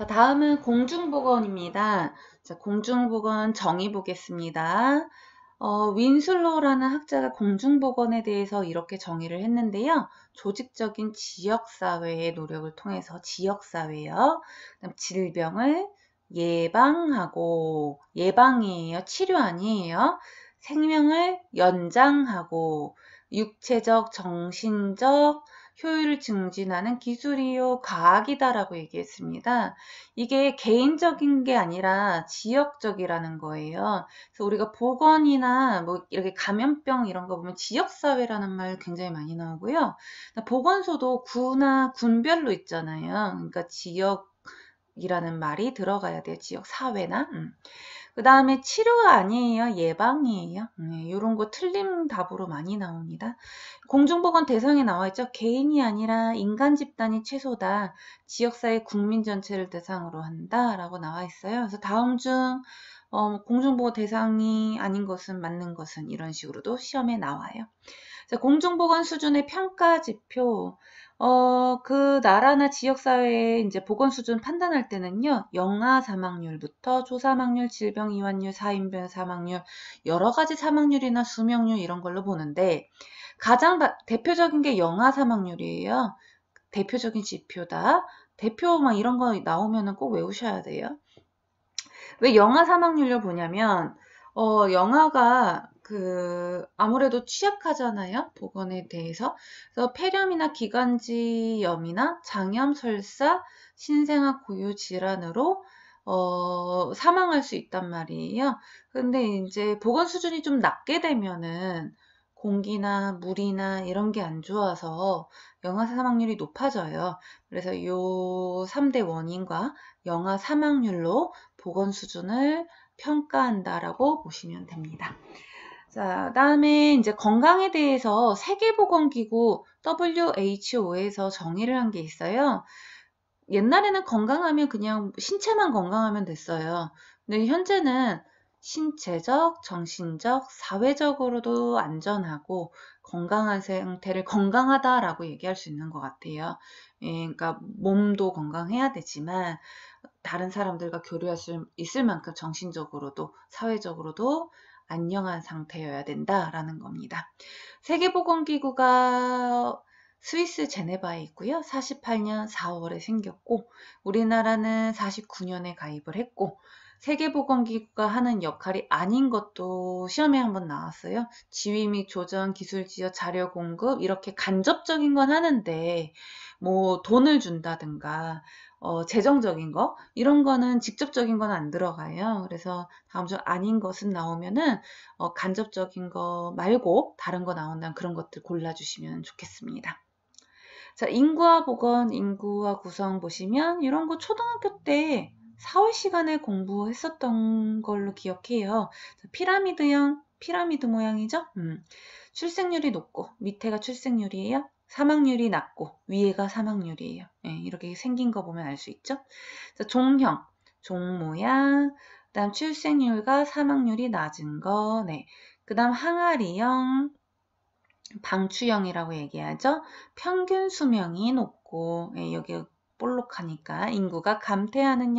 자, 다음은 공중보건입니다. 자, 공중보건 정의 보겠습니다. 어, 윈슬로라는 학자가 공중보건에 대해서 이렇게 정의를 했는데요. 조직적인 지역사회의 노력을 통해서 지역사회요. 질병을 예방하고, 예방이에요. 치료 아니에요. 생명을 연장하고, 육체적, 정신적, 효율을 증진하는 기술이요 과학이다라고 얘기했습니다. 이게 개인적인 게 아니라 지역적이라는 거예요. 그래서 우리가 보건이나 뭐 이렇게 감염병 이런 거 보면 지역사회라는 말 굉장히 많이 나오고요. 그러니까 보건소도 구나 군별로 있잖아요. 그러니까 지역 이라는 말이 들어가야 돼요. 지역 사회나. 음. 그 다음에 치료 아니에요. 예방이에요. 이런 네, 거틀린 답으로 많이 나옵니다. 공중보건 대상에 나와 있죠. 개인이 아니라 인간 집단이 최소다. 지역사회 국민 전체를 대상으로 한다. 라고 나와 있어요. 그래서 다음 중 어, 공중보건 대상이 아닌 것은 맞는 것은 이런 식으로도 시험에 나와요. 공중보건 수준의 평가 지표 어, 그 나라나 지역사회의 이제 보건 수준 판단할 때는요, 영아 사망률부터 초사망률, 질병 이완률 사인병 사망률, 여러 가지 사망률이나 수명률 이런 걸로 보는데, 가장 바, 대표적인 게 영아 사망률이에요. 대표적인 지표다. 대표 막 이런 거 나오면은 꼭 외우셔야 돼요. 왜 영아 사망률을 보냐면, 어, 영아가 그 아무래도 취약하잖아요. 보건에 대해서. 그래서 폐렴이나 기관지염이나 장염, 설사, 신생아 고유 질환으로 어, 사망할 수 있단 말이에요. 근데 이제 보건 수준이 좀 낮게 되면은 공기나 물이나 이런 게 안 좋아서 영아 사망률이 높아져요. 그래서 요 3대 원인과 영아 사망률로 보건 수준을 평가한다라고 보시면 됩니다. 자, 다음에 이제 건강에 대해서 세계보건기구 WHO에서 정의를 한 게 있어요. 옛날에는 건강하면 그냥 신체만 건강하면 됐어요. 근데 현재는 신체적, 정신적, 사회적으로도 안전하고 건강한 상태를 건강하다라고 얘기할 수 있는 것 같아요. 예, 그러니까 몸도 건강해야 되지만 다른 사람들과 교류할 수 있을 만큼 정신적으로도 사회적으로도 안녕한 상태여야 된다라는 겁니다. 세계보건기구가 스위스 제네바에 있고요. 48년 4월에 생겼고 우리나라는 49년에 가입을 했고 세계보건기구가 하는 역할이 아닌 것도 시험에 한번 나왔어요. 지휘 및 조정, 기술 지역, 자료 공급 이렇게 간접적인 건 하는데 뭐 돈을 준다든가 어, 재정적인 거 이런 거는 직접적인 건 안 들어가요. 그래서 다음 주 아닌 것은 나오면은 어, 간접적인 거 말고 다른 거나온다는 그런 것들 골라주시면 좋겠습니다. 자, 인구와 보건, 인구와 구성 보시면 이런 거 초등학교 때 사회 시간에 공부했었던 걸로 기억해요. 자, 피라미드형, 피라미드 모양이죠? 음. 출생률이 높고 밑에가 출생률이에요. 사망률이 낮고 위에가 사망률이에요. 예, 이렇게 생긴 거 보면 알 수 있죠. 자, 종형, 종모양, 그 다음 출생률과 사망률이 낮은 거, 네. 그 다음 항아리형, 방추형이라고 얘기하죠. 평균 수명이 높고 예, 여기 볼록하니까 인구가 감퇴하는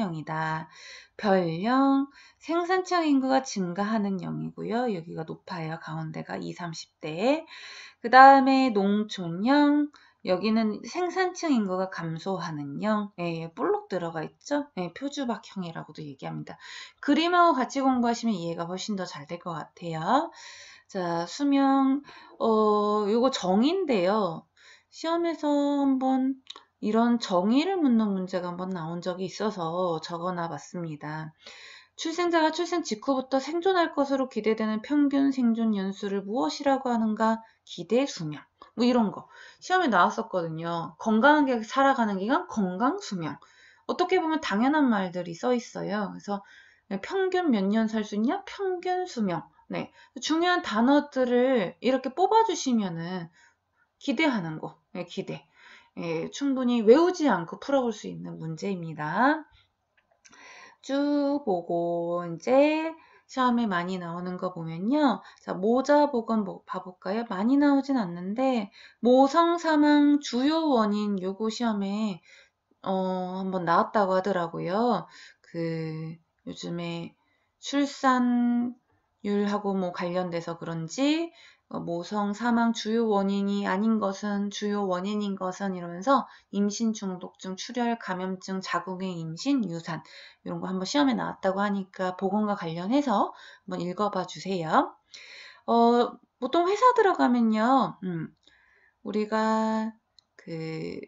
형이다별형생산층 인구가 증가하는 형이고요 여기가 높아요. 가운데가 20, 30대에. 그 다음에 농촌형, 여기는 생산층 인구가 감소하는 형, 예, 예, 볼록 들어가 있죠? 예, 표주박형이라고도 얘기합니다. 그림하고 같이 공부하시면 이해가 훨씬 더 잘 될 것 같아요. 자, 수명, 어, 요거 정인데요. 시험에서 한번 이런 정의를 묻는 문제가 한번 나온 적이 있어서 적어놔 봤습니다. 출생자가 출생 직후부터 생존할 것으로 기대되는 평균 생존 연수를 무엇이라고 하는가? 기대 수명 뭐 이런 거 시험에 나왔었거든요. 건강하게 살아가는 기간 건강 수명 어떻게 보면 당연한 말들이 써 있어요. 그래서 네, 평균 몇 년 살 수 있냐? 평균 수명. 네. 중요한 단어들을 이렇게 뽑아주시면은 기대하는 거, 네, 기대. 예, 충분히 외우지 않고 풀어볼 수 있는 문제입니다. 쭉 보고, 이제 시험에 많이 나오는 거 보면요. 자, 모자 복원 뭐 봐볼까요? 많이 나오진 않는데 모성 사망 주요 원인 요거 시험에 어, 한번 나왔다고 하더라고요. 그 요즘에 출산율하고 뭐 관련돼서 그런지 어, 모성 사망 주요 원인이 아닌 것은 주요 원인인 것은 이러면서 임신 중독증, 출혈, 감염증, 자궁의 임신, 유산 이런 거 한번 시험에 나왔다고 하니까 보건과 관련해서 한번 읽어봐 주세요. 어, 보통 회사 들어가면요, 음, 우리가 그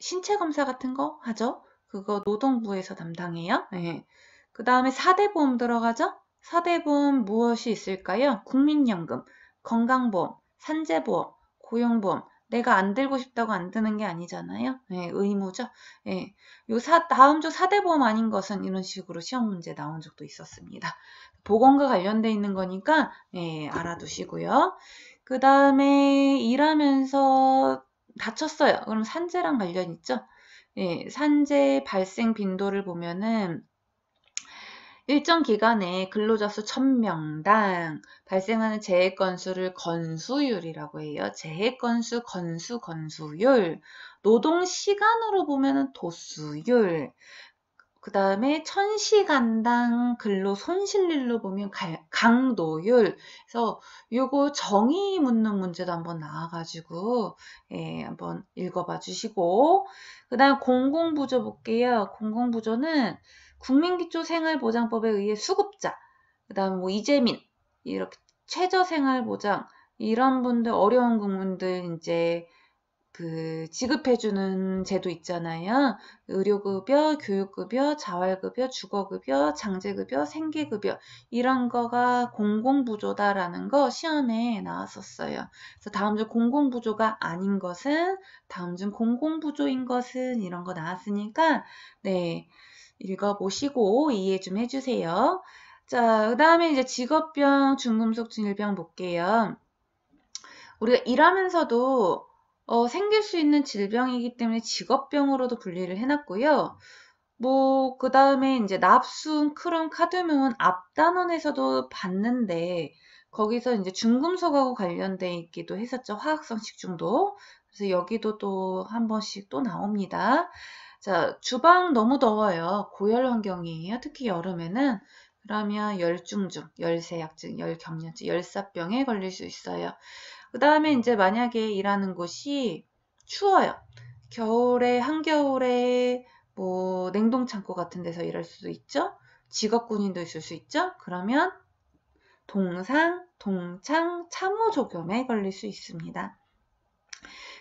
신체 검사 같은 거 하죠. 그거 노동부에서 담당해요. 네. 예. 그 다음에 4대 보험 들어가죠. 4대 보험 무엇이 있을까요? 국민연금. 건강보험, 산재보험, 고용보험, 내가 안 들고 싶다고 안 드는 게 아니잖아요. 예, 의무죠. 예. 요 사, 다음 주 4대 보험 아닌 것은 이런 식으로 시험 문제 나온 적도 있었습니다. 보건과 관련돼 있는 거니까, 예, 알아두시고요. 그 다음에 일하면서 다쳤어요. 그럼 산재랑 관련 있죠? 예, 산재 발생 빈도를 보면은 일정 기간에 근로자 수 1000명당 발생하는 재해 건수를 건수율이라고 해요. 재해 건수, 건수, 건수율. 노동 시간으로 보면 도수율. 그 다음에 1000시간당 근로 손실률로 보면 강도율. 그래서 요거 정의 묻는 문제도 한번 나와가지고, 예, 한번 읽어봐 주시고. 그 다음 공공부조 볼게요. 공공부조는 국민기초생활보장법에 의해 수급자, 그다음뭐 이재민, 이렇게 최저생활보장, 이런 분들, 어려운 국민들 이제 그 지급해주는 제도 있잖아요. 의료급여, 교육급여, 자활급여, 주거급여, 장제급여, 생계급여 이런 거가 공공부조다라는 거 시험에 나왔었어요. 그래서 다음 주 공공부조가 아닌 것은 다음 주 공공부조인 것은 이런 거 나왔으니까 네 읽어보시고 이해 좀 해주세요. 자, 그 다음에 이제 직업병, 중금속 진일병 볼게요. 우리가 일하면서도 어, 생길 수 있는 질병이기 때문에 직업병으로도 분리를 해놨고요. 뭐, 그 다음에 이제 납순, 크롬, 카드뮴은 앞단원에서도 봤는데, 거기서 이제 중금속하고 관련되어 있기도 했었죠. 화학성 식중도 그래서 여기도 또 한 번씩 또 나옵니다. 자, 주방 너무 더워요. 고열 환경이에요. 특히 여름에는. 그러면 열중증, 열세약증, 열경련증, 열사병에 걸릴 수 있어요. 그 다음에 이제 만약에 일하는 곳이 추워요. 겨울에, 한겨울에 뭐 냉동창고 같은 데서 일할 수도 있죠. 직업군인도 있을 수 있죠. 그러면 동상, 동창, 참호조경에 걸릴 수 있습니다.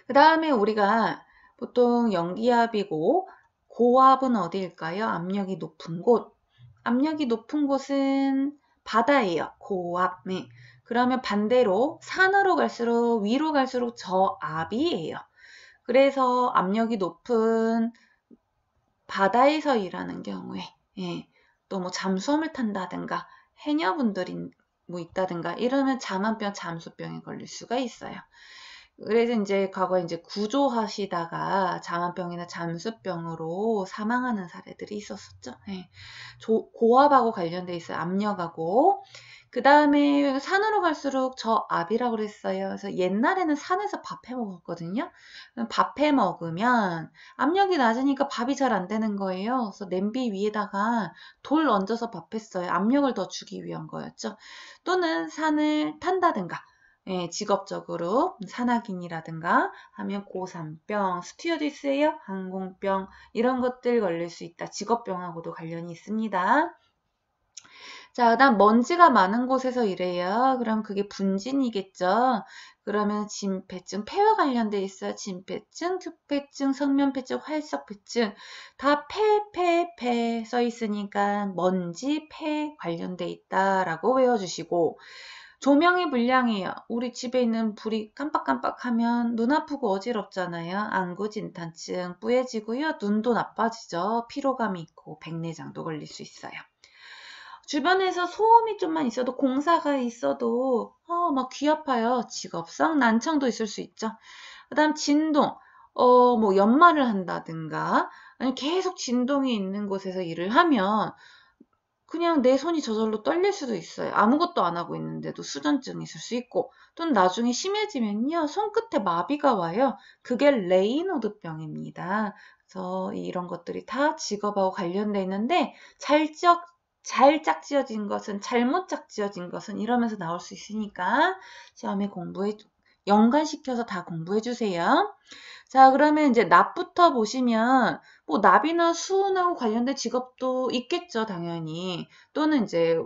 그 다음에 우리가 보통 연기압이고 고압은 어디일까요? 압력이 높은 곳. 압력이 높은 곳은 바다예요. 고압. 네. 그러면 반대로 산으로 갈수록 위로 갈수록 저압이에요. 그래서 압력이 높은 바다에서 일하는 경우에 예, 또뭐 잠수함을 탄다든가 해녀분들이 뭐 있다든가 이러면 잠한병, 잠수병에 걸릴 수가 있어요. 그래서 이제 과거에 이제 구조하시다가 자만병이나 잠수병으로 사망하는 사례들이 있었었죠. 네. 조, 고압하고 관련돼 있어요. 압력하고. 그 다음에 산으로 갈수록 저압이라고 그랬어요. 그래서 옛날에는 산에서 밥해 먹었거든요. 밥해 먹으면 압력이 낮으니까 밥이 잘 안 되는 거예요. 그래서 냄비 위에다가 돌 얹어서 밥했어요. 압력을 더 주기 위한 거였죠. 또는 산을 탄다든가 예, 직업적으로 산악인이라든가 하면 고산병, 스튜어디스예요, 항공병 이런 것들 걸릴 수 있다. 직업병하고도 관련이 있습니다. 자, 그다음 먼지가 많은 곳에서 일해요. 그럼 그게 분진이겠죠. 그러면 진폐증, 폐와 관련돼 있어요. 진폐증, 투폐증 성면폐증, 활석폐증 다 폐, 폐, 폐 써 있으니까 먼지, 폐 관련돼 있다라고 외워주시고 조명이 불량이에요. 우리 집에 있는 불이 깜빡깜빡하면 눈 아프고 어지럽잖아요. 안구 진탄증 뿌얘지고요. 눈도 나빠지죠. 피로감이 있고 백내장도 걸릴 수 있어요. 주변에서 소음이 좀만 있어도 공사가 있어도 어, 막귀 아파요. 직업상 난청도 있을 수 있죠. 그다음 진동 어, 뭐 연말을 한다든가 아니 계속 진동이 있는 곳에서 일을 하면 그냥 내 손이 저절로 떨릴 수도 있어요. 아무것도 안 하고 있는데도 수전증이 있을 수 있고 또는 나중에 심해지면요. 손끝에 마비가 와요. 그게 레이노드병입니다. 그래서 이런 것들이 다 직업하고 관련돼 있는데 잘지잘 짝지어진 것은 잘못 짝지어진 것은 이러면서 나올 수 있으니까 시험에 공부해 연관시켜서 다 공부해 주세요. 자, 그러면 이제 납부터 보시면 뭐 납이나 수운하고 관련된 직업도 있겠죠, 당연히. 또는 이제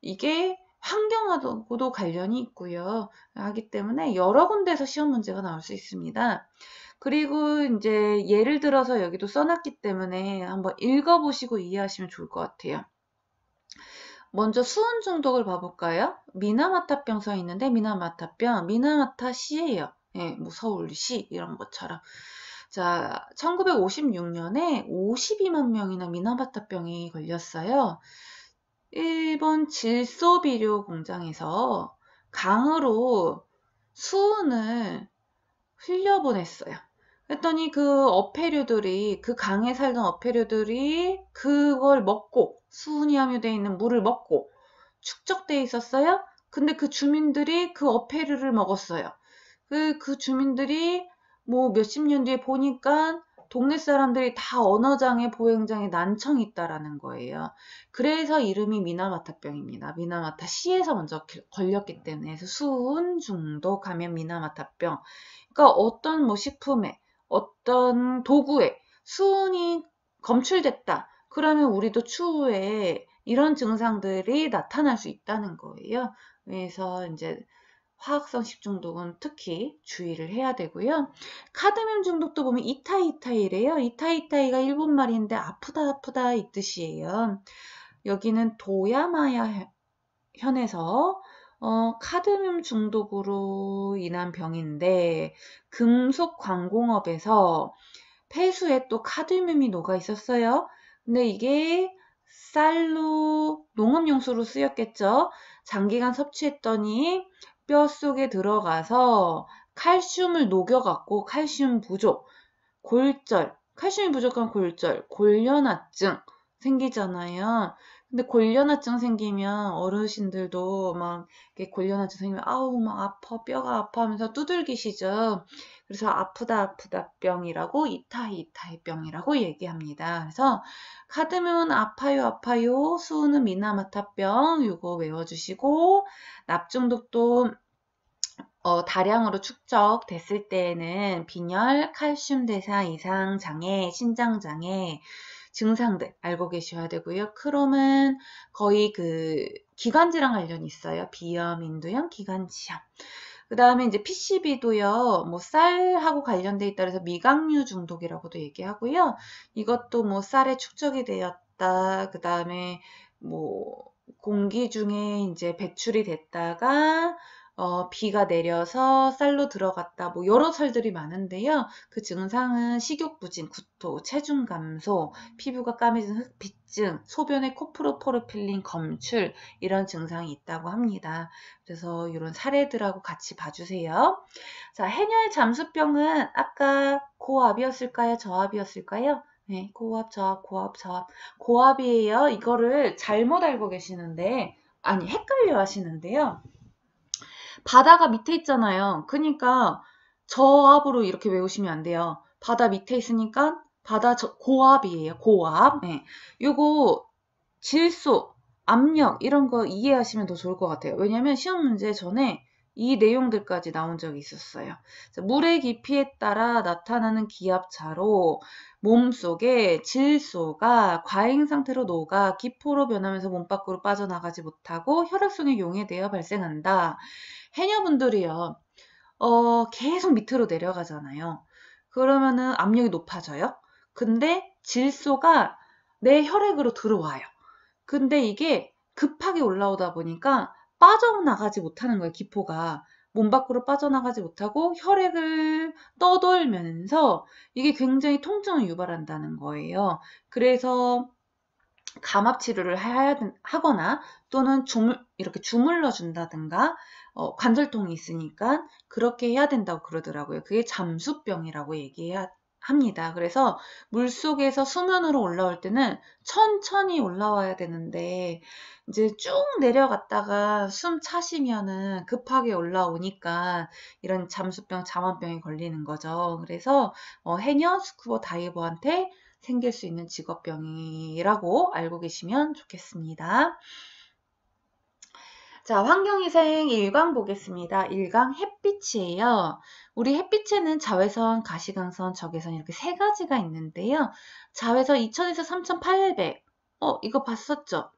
이게 환경하고도 관련이 있고요. 하기 때문에 여러 군데에서 시험 문제가 나올 수 있습니다. 그리고 이제 예를 들어서 여기도 써놨기 때문에 한번 읽어보시고 이해하시면 좋을 것 같아요. 먼저 수은 중독을 봐볼까요? 미나마타병 써 있는데 미나마타병, 미나마타시예요. 예, 뭐 서울시 이런 것처럼. 자, 1956년에 52만 명이나 미나마타병이 걸렸어요. 일본 질소비료 공장에서 강으로 수은을 흘려보냈어요. 했더니 그 어패류들이 그 강에 살던 어패류들이 그걸 먹고 수은이 함유되어 있는 물을 먹고 축적돼 있었어요. 근데 그 주민들이 그 어패류를 먹었어요. 그, 그 주민들이 뭐 몇십 년 뒤에 보니까 동네 사람들이 다 언어장애, 보행장애, 난청이 있다라는 거예요. 그래서 이름이 미나마타병입니다. 미나마타 시에서 먼저 걸렸기 때문에 수은, 중도, 감염, 미나마타병. 그러니까 어떤 뭐 식품에 어떤 도구에 수은이 검출됐다. 그러면 우리도 추후에 이런 증상들이 나타날 수 있다는 거예요. 그래서 이제 화학성 식중독은 특히 주의를 해야 되고요. 카드뮴 중독도 보면 이타이타이래요. 이타이타이가 일본 말인데 아프다 아프다 이 뜻이에요. 여기는 도야마야 현에서 어, 카드뮴 중독으로 인한 병인데 금속 광공업에서 폐수에 또 카드뮴이 녹아 있었어요. 근데 이게 쌀로 농업용수로 쓰였겠죠. 장기간 섭취했더니 뼈 속에 들어가서 칼슘을 녹여갖고 칼슘 부족, 골절, 칼슘이 부족한 골절, 골연화증 생기잖아요. 근데 골려나증 생기면 어르신들도 막 이렇게 골려나증 생기면 아우 막 아파 뼈가 아파 하면서 두들기시죠. 그래서 아프다 아프다 병이라고 이타이 이타이 병이라고 얘기합니다. 그래서 카드면 아파요 아파요 수은은 미나마타병 이거 외워주시고 납중독도 어, 다량으로 축적됐을 때에는 빈혈, 칼슘 대사 이상 장애, 신장 장애, 증상들 알고 계셔야 되고요. 크롬은 거의 그 기관지랑 관련이 있어요. 비염, 인두염, 기관지염. 그 다음에 이제 PCB도요, 뭐 쌀하고 관련돼 있다 그래서 미각류 중독이라고도 얘기하고요. 이것도 뭐 쌀에 축적이 되었다. 그 다음에 뭐 공기 중에 이제 배출이 됐다가 어, 비가 내려서 쌀로 들어갔다 뭐 여러 설들이 많은데요. 그 증상은 식욕 부진, 구토, 체중 감소, 피부가 까매진 흑빛증, 소변에 코프로포르필린 검출 이런 증상이 있다고 합니다. 그래서 이런 사례들하고 같이 봐주세요. 자, 해녀의 잠수병은 아까 고압이었을까요? 저압이었을까요? 네, 고압, 저압, 고압, 저압. 고압이에요. 이거를 잘못 알고 계시는데, 아니, 헷갈려 하시는데요. 바다가 밑에 있잖아요. 그러니까 저압으로 이렇게 외우시면 안 돼요. 바다 밑에 있으니까 바다 저, 고압이에요. 고압. 네. 요거 질소, 압력 이런 거 이해하시면 더 좋을 것 같아요. 왜냐면 시험 문제 전에 이 내용들까지 나온 적이 있었어요. 물의 깊이에 따라 나타나는 기압차로 몸 속에 질소가 과잉 상태로 녹아 기포로 변하면서 몸 밖으로 빠져나가지 못하고 혈액 속에 용해 되어 발생한다. 해녀분들이요. 어, 계속 밑으로 내려가잖아요. 그러면은 압력이 높아져요. 근데 질소가 내 혈액으로 들어와요. 근데 이게 급하게 올라오다 보니까 빠져나가지 못하는 거예요, 기포가. 몸 밖으로 빠져나가지 못하고 혈액을 떠돌면서 이게 굉장히 통증을 유발한다는 거예요. 그래서 감압 치료를 해야, 하거나 또는 주물, 이렇게 주물러 준다든가 어, 관절통이 있으니까 그렇게 해야 된다고 그러더라고요. 그게 잠수병이라고 얘기해야 합니다. 그래서 물 속에서 수면으로 올라올 때는 천천히 올라와야 되는데 이제 쭉 내려갔다가 숨 차시면은 급하게 올라오니까 이런 잠수병, 잠원병이 걸리는 거죠. 그래서 어, 해녀 스쿠버 다이버한테 생길 수 있는 직업병이라고 알고 계시면 좋겠습니다. 자, 환경위생 1강 보겠습니다. 1강 햇빛이에요. 우리 햇빛에는 자외선, 가시광선, 적외선 이렇게 세 가지가 있는데요. 자외선 2000에서 3800. 어, 이거 봤었죠?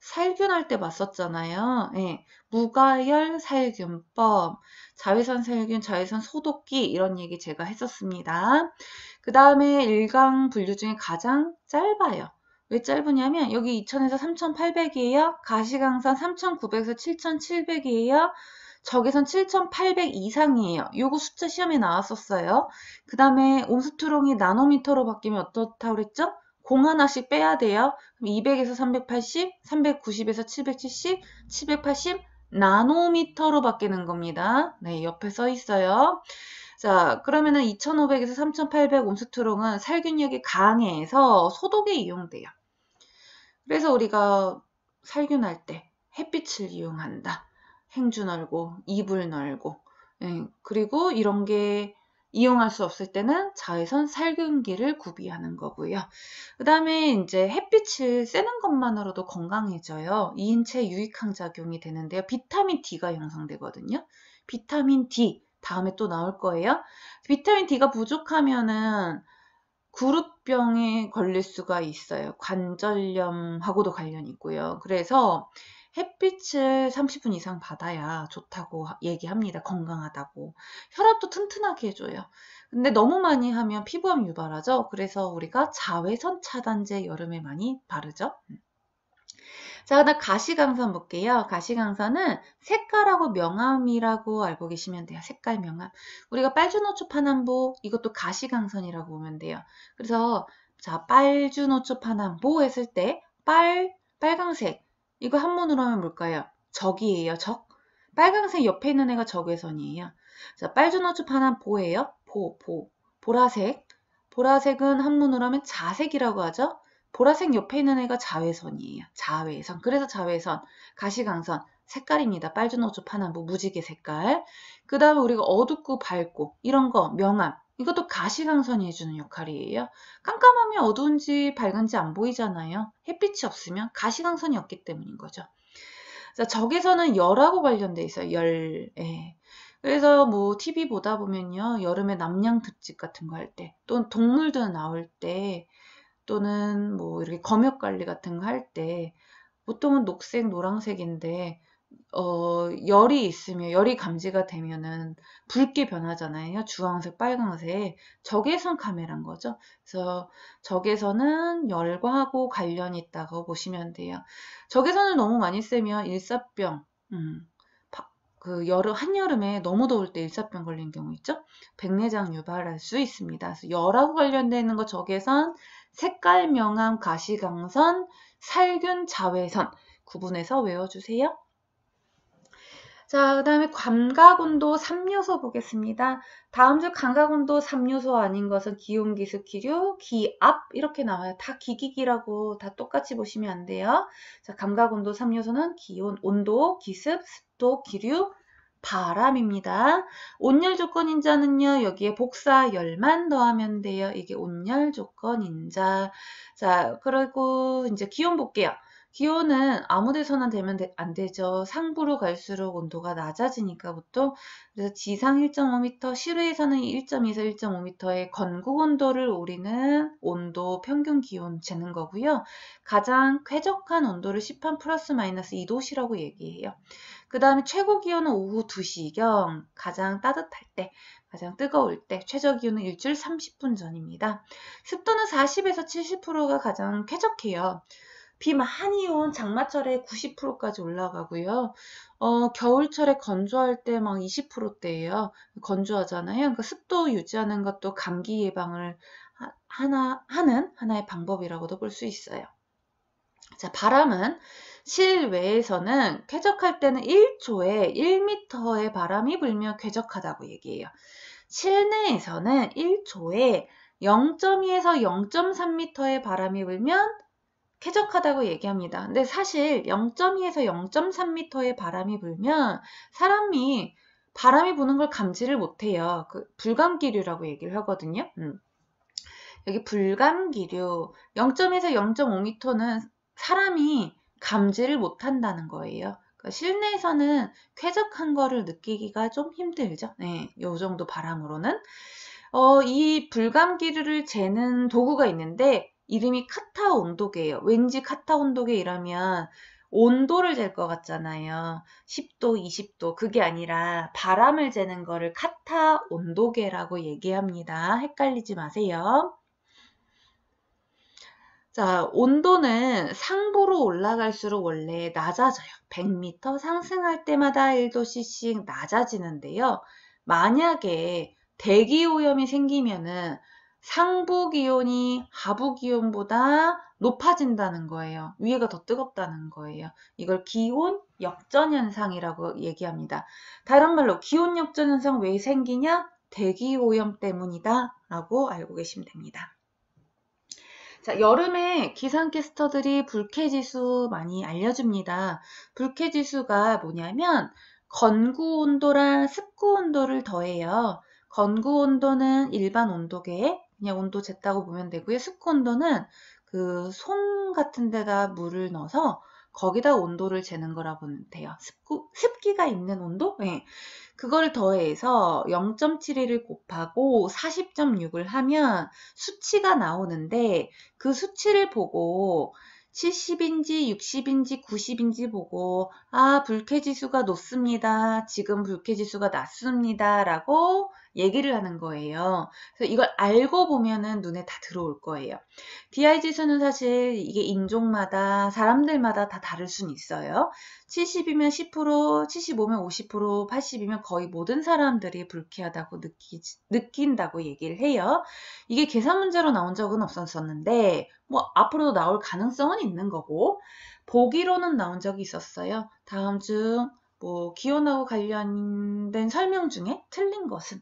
살균할 때 봤었잖아요. 네. 무가열 살균법, 자외선 살균, 자외선 소독기 이런 얘기 제가 했었습니다. 그 다음에 일강 분류 중에 가장 짧아요. 왜 짧으냐면 여기 2000에서 3800이에요. 가시광선 3900에서 7700이에요. 적외선 7800 이상이에요. 요거 숫자 시험에 나왔었어요. 그 다음에 온스트롱이 나노미터로 바뀌면 어떻다고 그랬죠? 공 하나씩 빼야 돼요. 200에서 380, 390에서 770, 780 나노미터로 바뀌는 겁니다. 네, 옆에 써 있어요. 자, 그러면은 2500에서 3800 온스트롱은 살균력이 강해서 소독에 이용돼요. 그래서 우리가 살균할 때 햇빛을 이용한다. 행주 널고, 이불 널고, 예, 그리고 이런 게 이용할 수 없을 때는 자외선 살균기를 구비하는 거고요. 그 다음에 이제 햇빛을 쐬는 것만으로도 건강해져요. 2인체 유익항 작용이 되는데요. 비타민 D가 형성되거든요. 비타민 D, 다음에 또 나올 거예요. 비타민 D가 부족하면은 그룹병에 걸릴 수가 있어요. 관절염하고도 관련이 있고요. 그래서 햇빛을 30분 이상 받아야 좋다고 얘기합니다. 건강하다고. 혈압도 튼튼하게 해줘요. 근데 너무 많이 하면 피부암 유발하죠. 그래서 우리가 자외선 차단제 여름에 많이 바르죠. 음. 자, 그다음 가시강선 볼게요. 가시강선은 색깔하고 명암이라고 알고 계시면 돼요. 색깔 명암. 우리가 빨주노초 파남보 이것도 가시강선이라고 보면 돼요. 그래서 자, 빨주노초 파남보 했을 때 빨, 빨강색. 이거 한문으로 하면 뭘까요? 적이에요. 적. 빨강색 옆에 있는 애가 적외선이에요. 자, 빨주노초 파남보예요. 보, 보. 보라색. 보라색은 한문으로 하면 자색이라고 하죠. 보라색 옆에 있는 애가 자외선이에요. 자외선. 그래서 자외선, 가시광선, 색깔입니다. 빨주노초, 파남부, 무지개 색깔. 그 다음에 우리가 어둡고 밝고 이런 거, 명암. 이것도 가시광선이 해주는 역할이에요. 깜깜하면 어두운지 밝은지 안 보이잖아요. 햇빛이 없으면 가시광선이 없기 때문인 거죠. 자, 적에서는 열하고 관련돼 있어요. 열. 예. 그래서 뭐 TV 보다 보면요. 여름에 남양 특집 같은 거 할 때, 또는 동물들 나올 때 또는 뭐 이렇게 검역 관리 같은 거 할 때 보통은 녹색, 노란색인데 어, 열이 있으면 열이 감지가 되면은 붉게 변하잖아요. 주황색, 빨강색. 적외선 카메라인 거죠. 그래서 적외선은 열과하고 관련이 있다고 보시면 돼요. 적외선을 너무 많이 쓰면 일사병, 음, 그 여름 한여름에 너무 더울 때 일사병 걸린 경우 있죠? 백내장 유발할 수 있습니다. 그래서 열하고 관련되는 있거 적외선, 색깔명암, 가시광선, 살균, 자외선 구분해서 외워주세요. 자, 그 다음에 감각온도 3요소 보겠습니다. 다음 주 감각온도 3요소 아닌 것은 기온, 기습, 기류, 기압 이렇게 나와요. 다 기기기라고 다 똑같이 보시면 안 돼요. 자, 감각온도 3요소는 기온, 온도, 기습, 습도, 기류, 바람입니다. 온열 조건 인자는요. 여기에 복사 열만 더하면 돼요. 이게 온열 조건 인자. 자, 그리고 이제 기온 볼게요. 기온은 아무 데서나 되면 되, 안 되죠. 상부로 갈수록 온도가 낮아지니까 보통 그래서 지상 1.5m, 실외에서는 1.2에서 1.5m의 건국 온도를 우리는 온도 평균 기온 재는 거고요. 가장 쾌적한 온도를 10한 플러스 마이너스 2도시라고 얘기해요. 그 다음에 최고 기온은 오후 2시경 가장 따뜻할 때 가장 뜨거울 때 최저 기온은 일주일 30분 전입니다. 습도는 40에서 70%가 가장 쾌적해요. 비 많이 온 장마철에 90%까지 올라가고요. 어, 겨울철에 건조할 때 막 20%대예요. 건조하잖아요. 그러니까 습도 유지하는 것도 감기 예방을 하나 하는 하나의 방법이라고도 볼 수 있어요. 자, 바람은 실외에서는 쾌적할 때는 1초에 1m의 바람이 불면 쾌적하다고 얘기해요. 실내에서는 1초에 0.2에서 0.3m의 바람이 불면 쾌적하다고 얘기합니다. 근데 사실 0.2에서 0.3m의 바람이 불면 사람이 바람이 부는 걸 감지를 못해요. 그 불감기류라고 얘기를 하거든요. 음. 여기 불감기류 0.2에서 0.5m는 사람이 감지를 못한다는 거예요. 그러니까 실내에서는 쾌적한 거를 느끼기가 좀 힘들죠. 네, 요 정도 바람으로는. 어, 이 불감기류를 재는 도구가 있는데 이름이 카타 온도계예요. 왠지 카타 온도계 이러면 온도를 잴것 같잖아요. 10도, 20도 그게 아니라 바람을 재는 거를 카타 온도계라고 얘기합니다. 헷갈리지 마세요. 자, 온도는 상부로 올라갈수록 원래 낮아져요. 100m 상승할 때마다 1도씨씩 낮아지는데요. 만약에 대기 오염이 생기면은 상부 기온이 하부 기온보다 높아진다는 거예요. 위에가 더 뜨겁다는 거예요. 이걸 기온 역전 현상이라고 얘기합니다. 다른 말로 기온 역전 현상 왜 생기냐? 대기 오염 때문이다 라고 알고 계시면 됩니다. 자, 여름에 기상캐스터들이 불쾌지수 많이 알려줍니다. 불쾌지수가 뭐냐면 건구 온도랑 습구 온도를 더해요. 건구 온도는 일반 온도계, 그냥 온도 쟀다고 보면 되고요. 습고 온도는 그솜 같은 데다 물을 넣어서 거기다 온도를 재는 거라 보면 돼요. 습구, 습기가 있는 온도? 네. 예. 그걸 더해서 0 7 2를 곱하고 40.6을 하면 수치가 나오는데 그 수치를 보고 70인지 60인지 90인지 보고 아 불쾌지수가 높습니다. 지금 불쾌지수가 낮습니다. 라고 얘기를 하는 거예요. 그래서 이걸 알고 보면은 눈에 다 들어올 거예요. DI 지수는 사실 이게 인종마다 사람들마다 다 다를 수는 있어요. 70이면 10%, 75면 50%, 80이면 거의 모든 사람들이 불쾌하다고 느끼, 느낀다고 얘기를 해요. 이게 계산 문제로 나온 적은 없었었는데, 뭐, 앞으로도 나올 가능성은 있는 거고, 보기로는 나온 적이 있었어요. 다음 중, 뭐, 기온하고 관련된 설명 중에 틀린 것은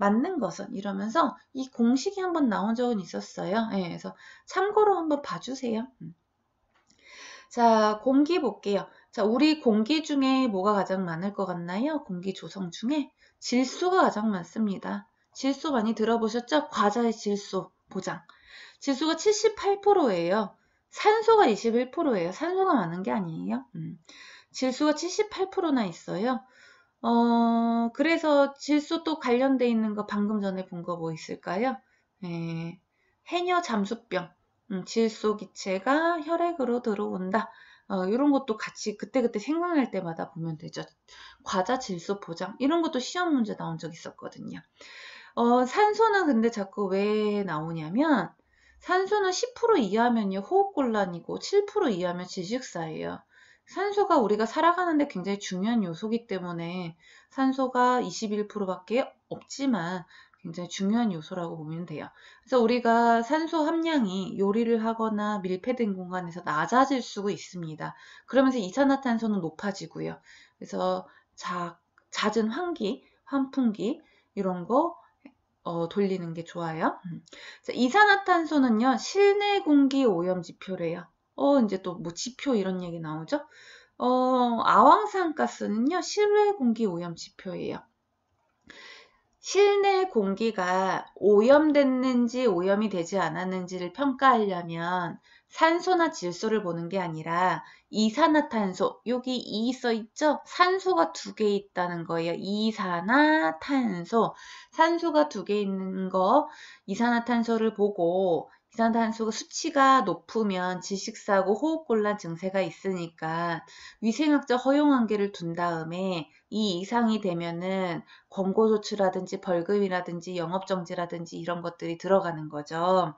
맞는 것은 이러면서 이 공식이 한번 나온 적은 있었어요. 예, 그래서 참고로 한번 봐주세요. 음. 자, 공기 볼게요. 자, 우리 공기 중에 뭐가 가장 많을 것 같나요? 공기 조성 중에 질소가 가장 많습니다. 질소 많이 들어보셨죠? 과자의 질소 보장. 질소가 78%예요. 산소가 21%예요. 산소가 많은 게 아니에요. 음. 질소가 78%나 있어요. 어, 그래서 질소 또 관련돼 있는 거 방금 전에 본 거 뭐 있을까요? 예, 해녀 잠수병, 음, 질소 기체가 혈액으로 들어온다. 어, 이런 것도 같이 그때그때 생각날 때마다 보면 되죠. 과자 질소 보장 이런 것도 시험 문제 나온 적 있었거든요. 어, 산소는 근데 자꾸 왜 나오냐면 산소는 10%이하면 호흡곤란이고 7% 이하면 질식사예요. 산소가 우리가 살아가는데 굉장히 중요한 요소기 때문에 산소가 21%밖에 없지만 굉장히 중요한 요소라고 보면 돼요. 그래서 우리가 산소 함량이 요리를 하거나 밀폐된 공간에서 낮아질 수가 있습니다. 그러면서 이산화탄소는 높아지고요. 그래서 자, 잦은 환기, 환풍기 이런 거 어, 돌리는 게 좋아요. 자, 음. 이산화탄소는요, 실내 공기 오염 지표래요. 어, 이제 또 뭐 지표 이런 얘기 나오죠? 어, 아황산 가스는요, 실외 공기 오염 지표예요. 실내 공기가 오염됐는지 오염이 되지 않았는지를 평가하려면 산소나 질소를 보는 게 아니라 이산화탄소, 여기 이 써 있죠? 산소가 두 개 있다는 거예요. 이산화탄소. 산소가 두 개 있는 거, 이산화탄소를 보고 이산탄소 수치가 높으면 지식사고 호흡곤란 증세가 있으니까 위생학적 허용한계를 둔 다음에 이 이상이 되면은 권고 조치라든지 벌금이라든지 영업정지라든지 이런 것들이 들어가는 거죠.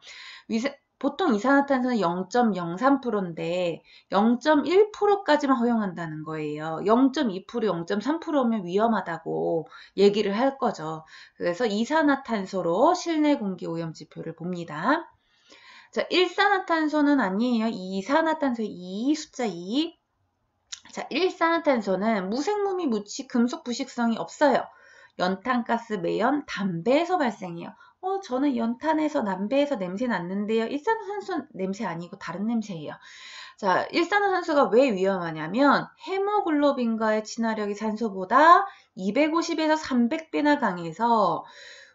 위생, 보통 이산화탄소는 0.03%인데 0.1%까지만 허용한다는 거예요. 0.2%, 0.3%면 위험하다고 얘기를 할 거죠. 그래서 이산화탄소로 실내 공기 오염 지표를 봅니다. 자, 1산화탄소는 아니에요. 이산화탄소 2, 숫자 2. 자, 1산화탄소는 무생무미 무치 금속 부식성이 없어요. 연탄가스, 매연, 담배에서 발생해요. 어, 저는 연탄에서 남배에서 냄새 났는데요. 일산화탄소 냄새 아니고 다른 냄새예요. 자, 일산화탄소가 왜 위험하냐면 헤모글로빈과의 친화력이 산소보다 250에서 300배나 강해서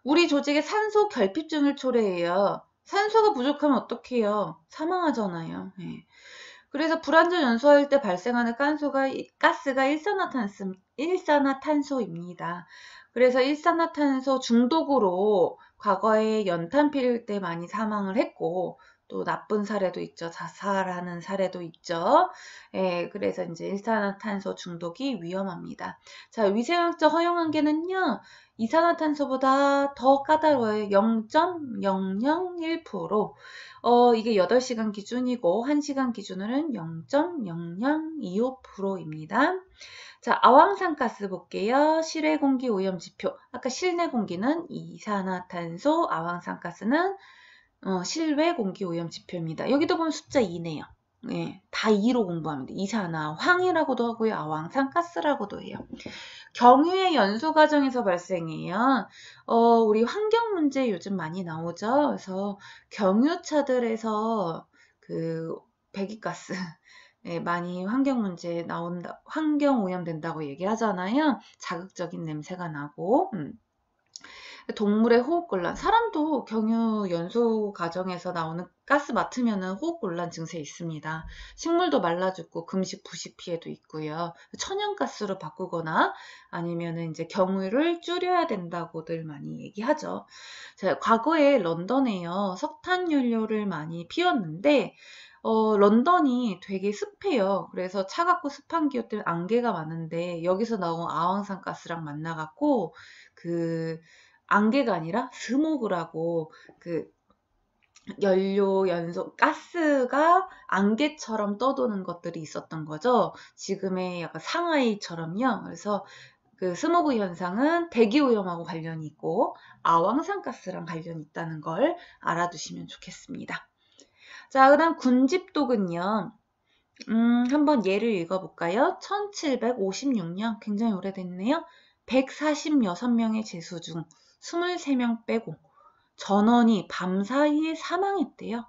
우리 조직의 산소 결핍증을 초래해요. 산소가 부족하면 어떡해요? 사망하잖아요. 예. 그래서 불완전 연소할 때 발생하는 깐소가, 가스가 일산화탄소, 일산화탄소입니다. 그래서 일산화탄소 중독으로 과거에 연탄 피울 때 많이 사망을 했고 또 나쁜 사례도 있죠. 자살하는 사례도 있죠. 예, 그래서 이제 일산화탄소 중독이 위험합니다. 자, 위생학적 허용 한계는요. 이산화탄소보다 더 까다로워요. 0.001%. 어, 이게 8시간 기준이고 1시간 기준으로는 0.0025%입니다. 자, 아황산가스 볼게요. 실외 공기 오염 지표. 아까 실내 공기는 이산화탄소, 아황산가스는 어, 실외 공기 오염 지표입니다. 여기도 보면 숫자 2네요. 예, 다 2로 공부합니다. 이산화황이라고도 하고요. 아황산가스라고도 해요. 경유의 연소 과정에서 발생해요. 어, 우리 환경 문제 요즘 많이 나오죠. 그래서 경유차들에서 그 배기가스 예, 많이 환경 문제 나온다, 환경 오염된다고 얘기하잖아요. 자극적인 냄새가 나고. 음. 동물의 호흡곤란, 사람도 경유 연소 과정에서 나오는 가스 맡으면 호흡곤란 증세 있습니다. 식물도 말라 죽고 금식 부식 피해도 있고요. 천연가스로 바꾸거나 아니면 이제 경유를 줄여야 된다고들 많이 얘기하죠. 제가 과거에 런던에요. 석탄연료를 많이 피웠는데 어, 런던이 되게 습해요. 그래서 차갑고 습한 기후 때문에 안개가 많은데 여기서 나온 아황산 가스랑 만나갖고 그 안개가 아니라 스모그라고 그 연료, 연소, 가스가 안개처럼 떠도는 것들이 있었던 거죠. 지금의 약간 상하이처럼요. 그래서 그 스모그 현상은 대기 오염하고 관련이 있고 아황산 가스랑 관련이 있다는 걸 알아두시면 좋겠습니다. 자, 그다음 군집독은요. 음, 한번 예를 읽어볼까요? 1756년, 굉장히 오래됐네요. 146명의 제수 중 23명 빼고 전원이 밤사이에 사망했대요.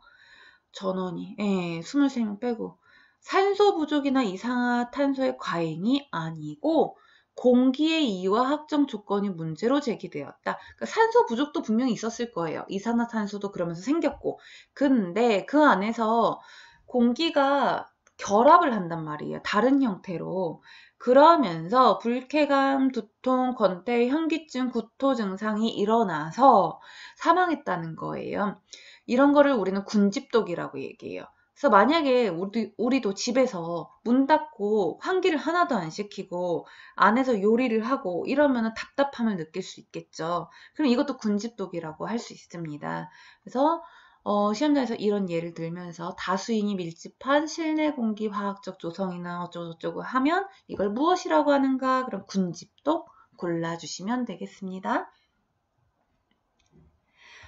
전원이 예, 23명 빼고 산소 부족이나 이산화탄소의 과잉이 아니고 공기의 이와 학정 조건이 문제로 제기되었다. 그러니까 산소 부족도 분명히 있었을 거예요. 이산화탄소도 그러면서 생겼고. 근데 그 안에서 공기가 결합을 한단 말이에요. 다른 형태로. 그러면서 불쾌감, 두통, 권태, 현기증, 구토 증상이 일어나서 사망했다는 거예요. 이런 거를 우리는 군집독이라고 얘기해요. 그래서 만약에 우리, 우리도 집에서 문 닫고 환기를 하나도 안 시키고 안에서 요리를 하고 이러면 답답함을 느낄 수 있겠죠. 그럼 이것도 군집독이라고 할 수 있습니다. 그래서 어, 시험장에서 이런 예를 들면서 다수인이 밀집한 실내 공기 화학적 조성이나 어쩌고저쩌고 하면 이걸 무엇이라고 하는가? 그럼 군집도 골라주시면 되겠습니다.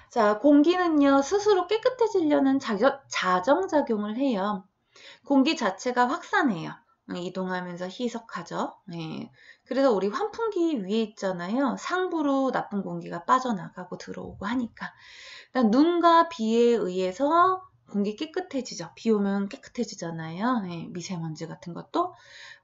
자, 공기는요, 스스로 깨끗해지려는 자 자정작용을 해요. 공기 자체가 확산해요. 네, 이동하면서 희석하죠. 예. 그래서 우리 환풍기 위에 있잖아요. 상부로 나쁜 공기가 빠져나가고 들어오고 하니까. 일단 그러니까 눈과 비에 의해서 공기 깨끗해지죠. 비 오면 깨끗해지잖아요. 예. 미세먼지 같은 것도.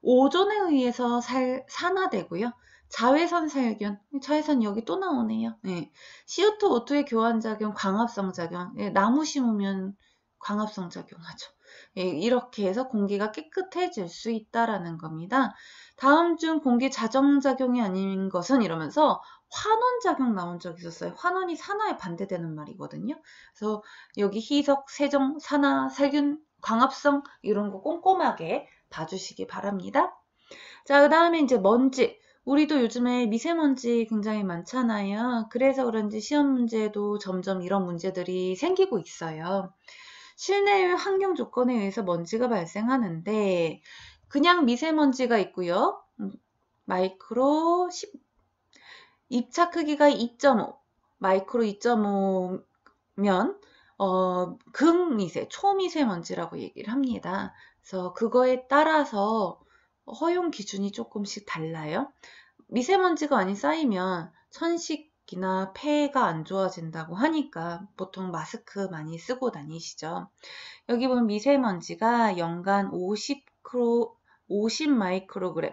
오존에 의해서 살, 산화되고요. 자외선 살균, 자외선 여기 또 나오네요. 예. CO2, O2의 교환작용, 광합성작용, 나무 심으면 광합성작용하죠. 예, 이렇게 해서 공기가 깨끗해질 수 있다라는 겁니다. 다음 중 공기 자정작용이 아닌 것은 이러면서 환원작용 나온 적 있었어요. 환원이 산화에 반대되는 말이거든요. 그래서 여기 희석, 세정, 산화, 살균, 광합성 이런 거 꼼꼼하게 봐주시기 바랍니다. 자, 그 다음에 이제 먼지. 우리도 요즘에 미세먼지 굉장히 많잖아요. 그래서 그런지 시험 문제도 점점 이런 문제들이 생기고 있어요. 실내의 환경 조건에 의해서 먼지가 발생하는데 그냥 미세먼지가 있고요. 음, 마이크로 10, 입차 크기가 2.5, 마이크로 2.5면 어, 극미세, 초미세먼지라고 얘기를 합니다. 그래서 그거에 따라서 허용 기준이 조금씩 달라요. 미세먼지가 많이 쌓이면 천식 기나 폐가 안 좋아진다고 하니까 보통 마스크 많이 쓰고 다니시죠. 여기 보면 미세먼지가 연간 50 크로 50 마이크로그램.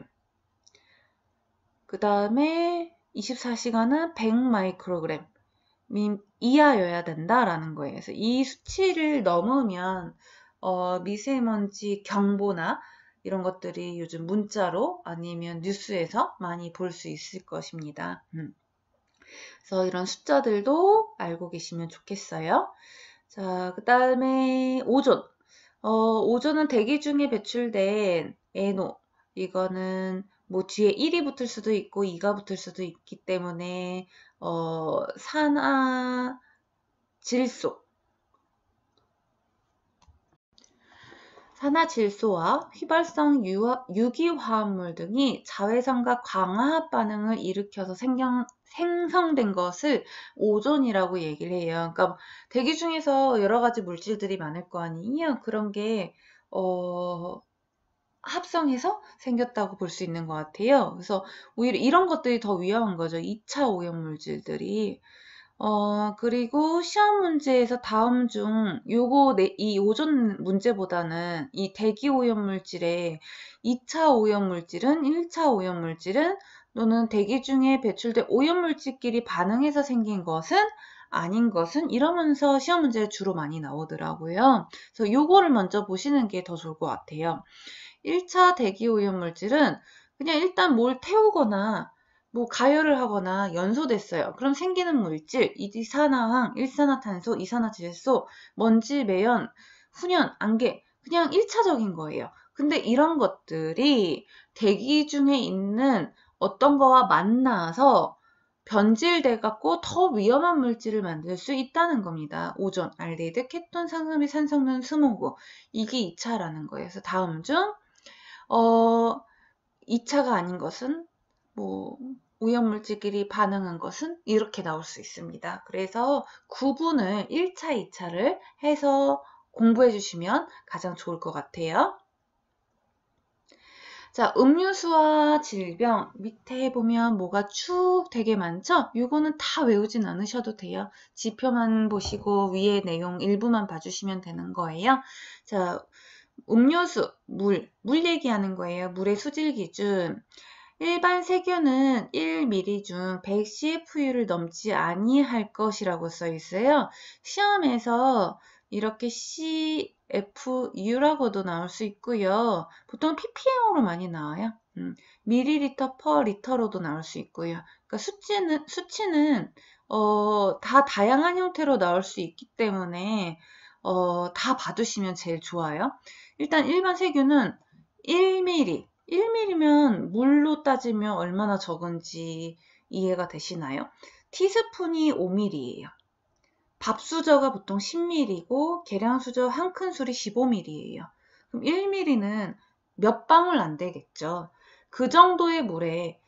그 다음에 24시간은 100 마이크로그램 이하여야 된다라는 거예요. 그래서 이 수치를 넘으면 어, 미세먼지 경보나 이런 것들이 요즘 문자로 아니면 뉴스에서 많이 볼 수 있을 것입니다. 음. 그래서 이런 숫자들도 알고 계시면 좋겠어요. 자, 그 다음에 오존. 어, 오존은 대기 중에 배출된 NO. 이거는 뭐 뒤에 1이 붙을 수도 있고 2가 붙을 수도 있기 때문에 어, 산화 질소 산화질소와 휘발성 유기화합물 등이 자외선과 광화합 반응을 일으켜서 생겨 생성된 것을 오존이라고 얘기를 해요. 그러니까 대기 중에서 여러 가지 물질들이 많을 거 아니에요. 그런 게 어, 합성해서 생겼다고 볼 수 있는 것 같아요. 그래서 오히려 이런 것들이 더 위험한 거죠. 2차 오염 물질들이. 어, 그리고 시험 문제에서 다음 중 요거 내, 이 오존 문제보다는 이 대기 오염 물질의 2차 오염 물질은 1차 오염 물질은 또는 대기 중에 배출된 오염물질끼리 반응해서 생긴 것은 아닌 것은 이러면서 시험 문제 주로 많이 나오더라고요. 그래서 요거를 먼저 보시는 게 더 좋을 것 같아요. 1차 대기 오염물질은 그냥 일단 뭘 태우거나 뭐 가열을 하거나 연소됐어요. 그럼 생기는 물질, 이산화황, 일산화탄소, 이산화질소, 먼지, 매연, 훈연, 안개 그냥 1차적인 거예요. 근데 이런 것들이 대기 중에 있는 어떤 거와 만나서 변질돼 갖고 더 위험한 물질을 만들 수 있다는 겁니다. 오존, 알데히드, 케톤, 상음이 산성은 스모그 이게 2차라는 거예요. 그래서 다음 중 어, 2차가 아닌 것은 뭐 오염물질끼리 반응한 것은 이렇게 나올 수 있습니다. 그래서 구분을 1차, 2차를 해서 공부해 주시면 가장 좋을 것 같아요. 자, 음료수와 질병 밑에 보면 뭐가 쭉 되게 많죠? 이거는 다 외우진 않으셔도 돼요. 지표만 보시고 위에 내용 일부만 봐주시면 되는 거예요. 자, 음료수, 물, 물 얘기하는 거예요. 물의 수질 기준. 일반 세균은 1mm 중 100CFU를 넘지 아니할 것이라고 써 있어요. 시험에서 이렇게 C, FU라고도 나올 수 있고요. 보통 ppm으로 많이 나와요. 음, 밀리리터 퍼 리터로도 나올 수 있고요. 그러니까 수치는 수치는 어, 다 다양한 형태로 나올 수 있기 때문에 어, 다 봐두시면 제일 좋아요. 일단 일반 세균은 1mm, 1mm면 물로 따지면 얼마나 적은지 이해가 되시나요? 티스푼이 5mm예요. 밥수저가 보통 10ml고 계량수저 한 큰술이 15ml예요. 그럼 1ml는 몇 방울 안 되겠죠. 그 정도의 물에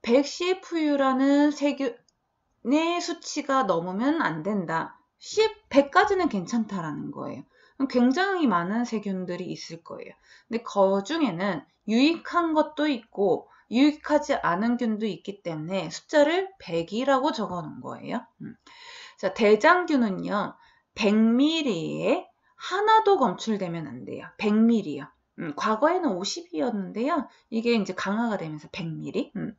100CFU라는 세균의 수치가 넘으면 안 된다. 10, 100까지는 괜찮다라는 거예요. 굉장히 많은 세균들이 있을 거예요. 근데 그 중에는 유익한 것도 있고 유익하지 않은 균도 있기 때문에 숫자를 100이라고 적어 놓은 거예요. 음. 자, 대장균은요. 100ml에 하나도 검출되면 안 돼요. 100ml요. 음, 과거에는 50이었는데요. 이게 이제 강화가 되면서 100ml. 음.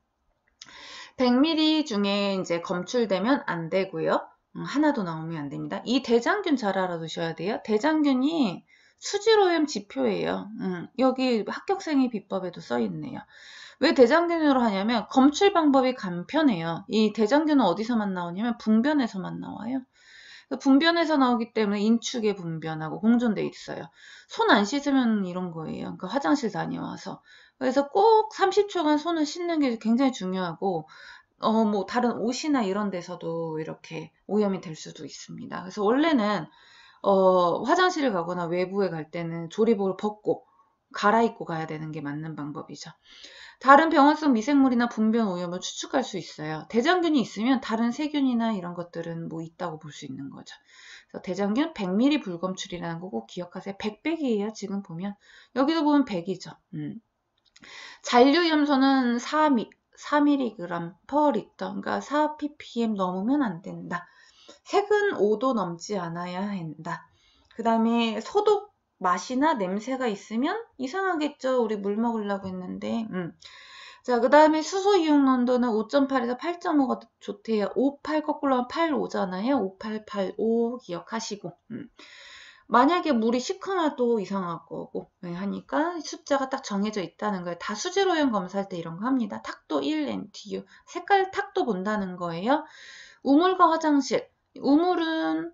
100ml 중에 이제 검출되면 안 되고요. 음, 하나도 나오면 안 됩니다. 이 대장균 잘 알아두셔야 돼요. 대장균이 수질오염 지표예요. 음, 여기 합격생의 비법에도 써 있네요. 왜 대장균으로 하냐면 검출 방법이 간편해요. 이 대장균은 어디서만 나오냐면 분변에서만 나와요. 그러니까 분변에서 나오기 때문에 인축에 분변하고 공존돼 있어요. 손 안 씻으면 이런 거예요. 그러니까 화장실 다녀와서. 그래서 꼭 30초간 손을 씻는 게 굉장히 중요하고 어 뭐 다른 옷이나 이런 데서도 이렇게 오염이 될 수도 있습니다. 그래서 원래는 어 화장실을 가거나 외부에 갈 때는 조리복을 벗고 갈아입고 가야 되는 게 맞는 방법이죠. 다른 병원성 미생물이나 분변 오염을 추측할 수 있어요. 대장균이 있으면 다른 세균이나 이런 것들은 뭐 있다고 볼 수 있는 거죠. 그래서 대장균 100ml 불검출이라는 거 꼭 기억하세요. 100백이에요. 지금 보면 여기도 보면 100이죠. 음. 잔류 염소는 4 4mg per 리 그러니까 4 ppm 넘으면 안 된다. 색은 5도 넘지 않아야 한다. 그 다음에 소독 맛이나 냄새가 있으면 이상하겠죠. 우리 물 먹으려고 했는데. 음. 자, 그 다음에 수소 이용 농도는 5.8에서 8.5가 좋대요. 58 거꾸로 하면 85잖아요. 5885 기억하시고. 음. 만약에 물이 시큼나도 이상할 거고 네, 하니까 숫자가 딱 정해져 있다는 거예요. 다수질오염 검사할 때 이런 거 합니다. 탁도 1NTU 색깔 탁도 본다는 거예요. 우물과 화장실 우물은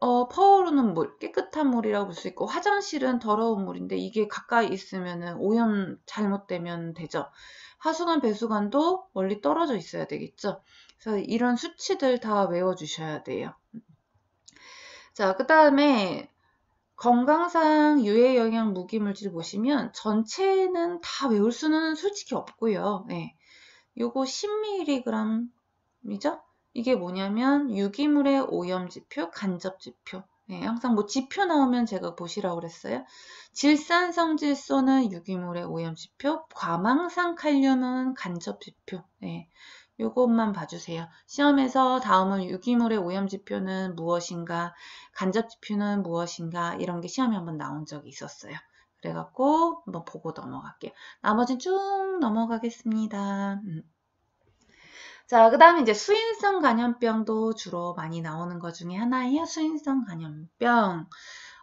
어, 퍼오르는 물, 뭐 깨끗한 물이라고 볼 수 있고 화장실은 더러운 물인데 이게 가까이 있으면 오염 잘못되면 되죠. 하수관, 배수관도 멀리 떨어져 있어야 되겠죠. 그래서 이런 수치들 다 외워주셔야 돼요. 자, 그 다음에 건강상 유해 영향 무기물질 보시면 전체는 다 외울 수는 솔직히 없고요. 네. 요거 10mg이죠? 이게 뭐냐면 유기물의 오염 지표, 간접 지표. 네, 항상 뭐 지표 나오면 제가 보시라고 그랬어요. 질산성 질소는 유기물의 오염 지표, 과망산 칼륨은 간접 지표. 네. 요것만 봐주세요. 시험에서 다음은 유기물의 오염 지표는 무엇인가, 간접 지표는 무엇인가 이런 게 시험에 한번 나온 적이 있었어요. 그래갖고 한번 보고 넘어갈게요. 나머지는 쭉 넘어가겠습니다. 음. 자, 그 다음에 이제 수인성 간염병도 주로 많이 나오는 것 중에 하나예요. 수인성 간염병.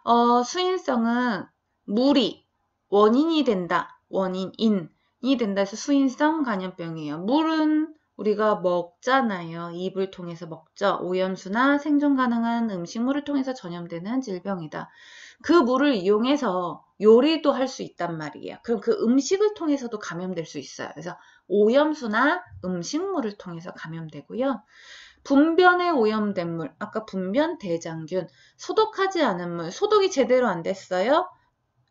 어, 수인성은 물이 원인이 된다. 원인인이 된다 해서 수인성 간염병이에요. 물은 우리가 먹잖아요. 입을 통해서 먹죠. 오염수나 생존 가능한 음식물을 통해서 전염되는 질병이다. 그 물을 이용해서 요리도 할 수 있단 말이에요. 그럼 그 음식을 통해서도 감염될 수 있어요. 그래서 오염수나 음식물을 통해서 감염되고요. 분변에 오염된 물, 아까 분변 대장균, 소독하지 않은 물, 소독이 제대로 안 됐어요.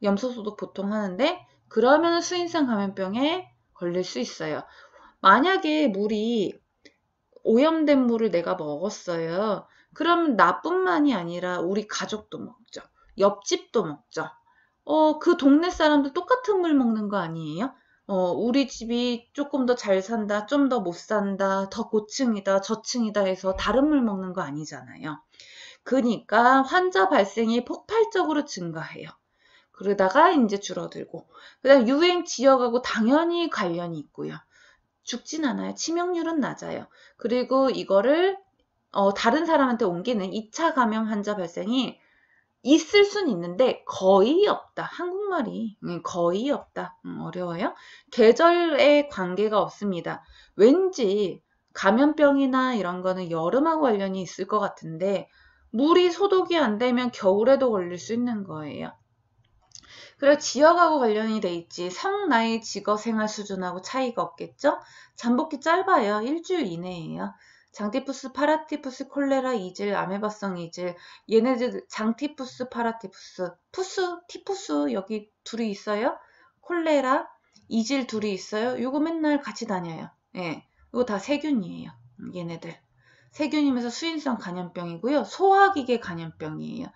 염소 소독 보통 하는데 그러면 수인성 감염병에 걸릴 수 있어요. 만약에 물이 오염된 물을 내가 먹었어요. 그럼 나뿐만이 아니라 우리 가족도 먹죠. 옆집도 먹죠. 어, 그 동네 사람도 똑같은 물 먹는 거 아니에요? 어, 우리 집이 조금 더 잘 산다, 좀 더 못 산다, 더 고층이다, 저층이다 해서 다른 물 먹는 거 아니잖아요. 그니까 환자 발생이 폭발적으로 증가해요. 그러다가 이제 줄어들고, 그 다음 유행 지역하고 당연히 관련이 있고요. 죽진 않아요. 치명률은 낮아요. 그리고 이거를 어, 다른 사람한테 옮기는 2차 감염 환자 발생이 있을 순 있는데 거의 없다. 한국말이 네, 거의 없다. 음, 어려워요. 계절에 관계가 없습니다. 왠지 감염병이나 이런 거는 여름하고 관련이 있을 것 같은데 물이 소독이 안 되면 겨울에도 걸릴 수 있는 거예요. 그리고 지역하고 관련이 돼 있지 성나의 직업 생활 수준하고 차이가 없겠죠? 잠복기 짧아요. 일주일 이내에요 장티푸스, 파라티푸스, 콜레라, 이질, 아메바성 이질, 얘네들 장티푸스, 파라티푸스, 푸스, 티푸스 여기 둘이 있어요. 콜레라, 이질 둘이 있어요. 요거 맨날 같이 다녀요. 예, 이거 다 세균이에요. 얘네들. 세균이면서 수인성 간염병이고요. 소화기계 간염병이에요.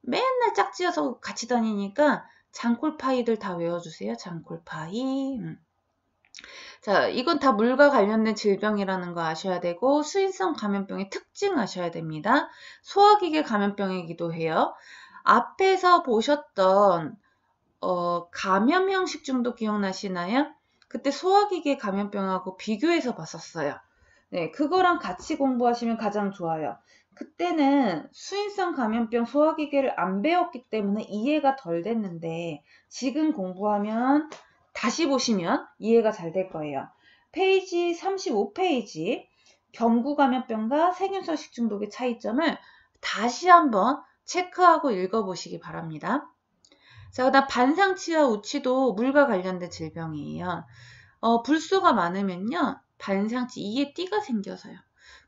맨날 짝지어서 같이 다니니까 장골파이들 다 외워주세요. 장골파이. 음. 자, 이건 다 물과 관련된 질병이라는 거 아셔야 되고 수인성 감염병의 특징 아셔야 됩니다. 소화기계 감염병이기도 해요. 앞에서 보셨던 어, 감염 형식 중도 기억나시나요? 그때 소화기계 감염병하고 비교해서 봤었어요. 네, 그거랑 같이 공부하시면 가장 좋아요. 그때는 수인성 감염병 소화기계를 안 배웠기 때문에 이해가 덜 됐는데 지금 공부하면 다시 보시면 이해가 잘 될 거예요. 페이지 35페이지 경구 감염병과 세균서식 중독의 차이점을 다시 한번 체크하고 읽어보시기 바랍니다. 자, 그다음 반상치와 우치도 물과 관련된 질병이에요. 어, 불수가 많으면요. 반상치 이에 띠가 생겨서요.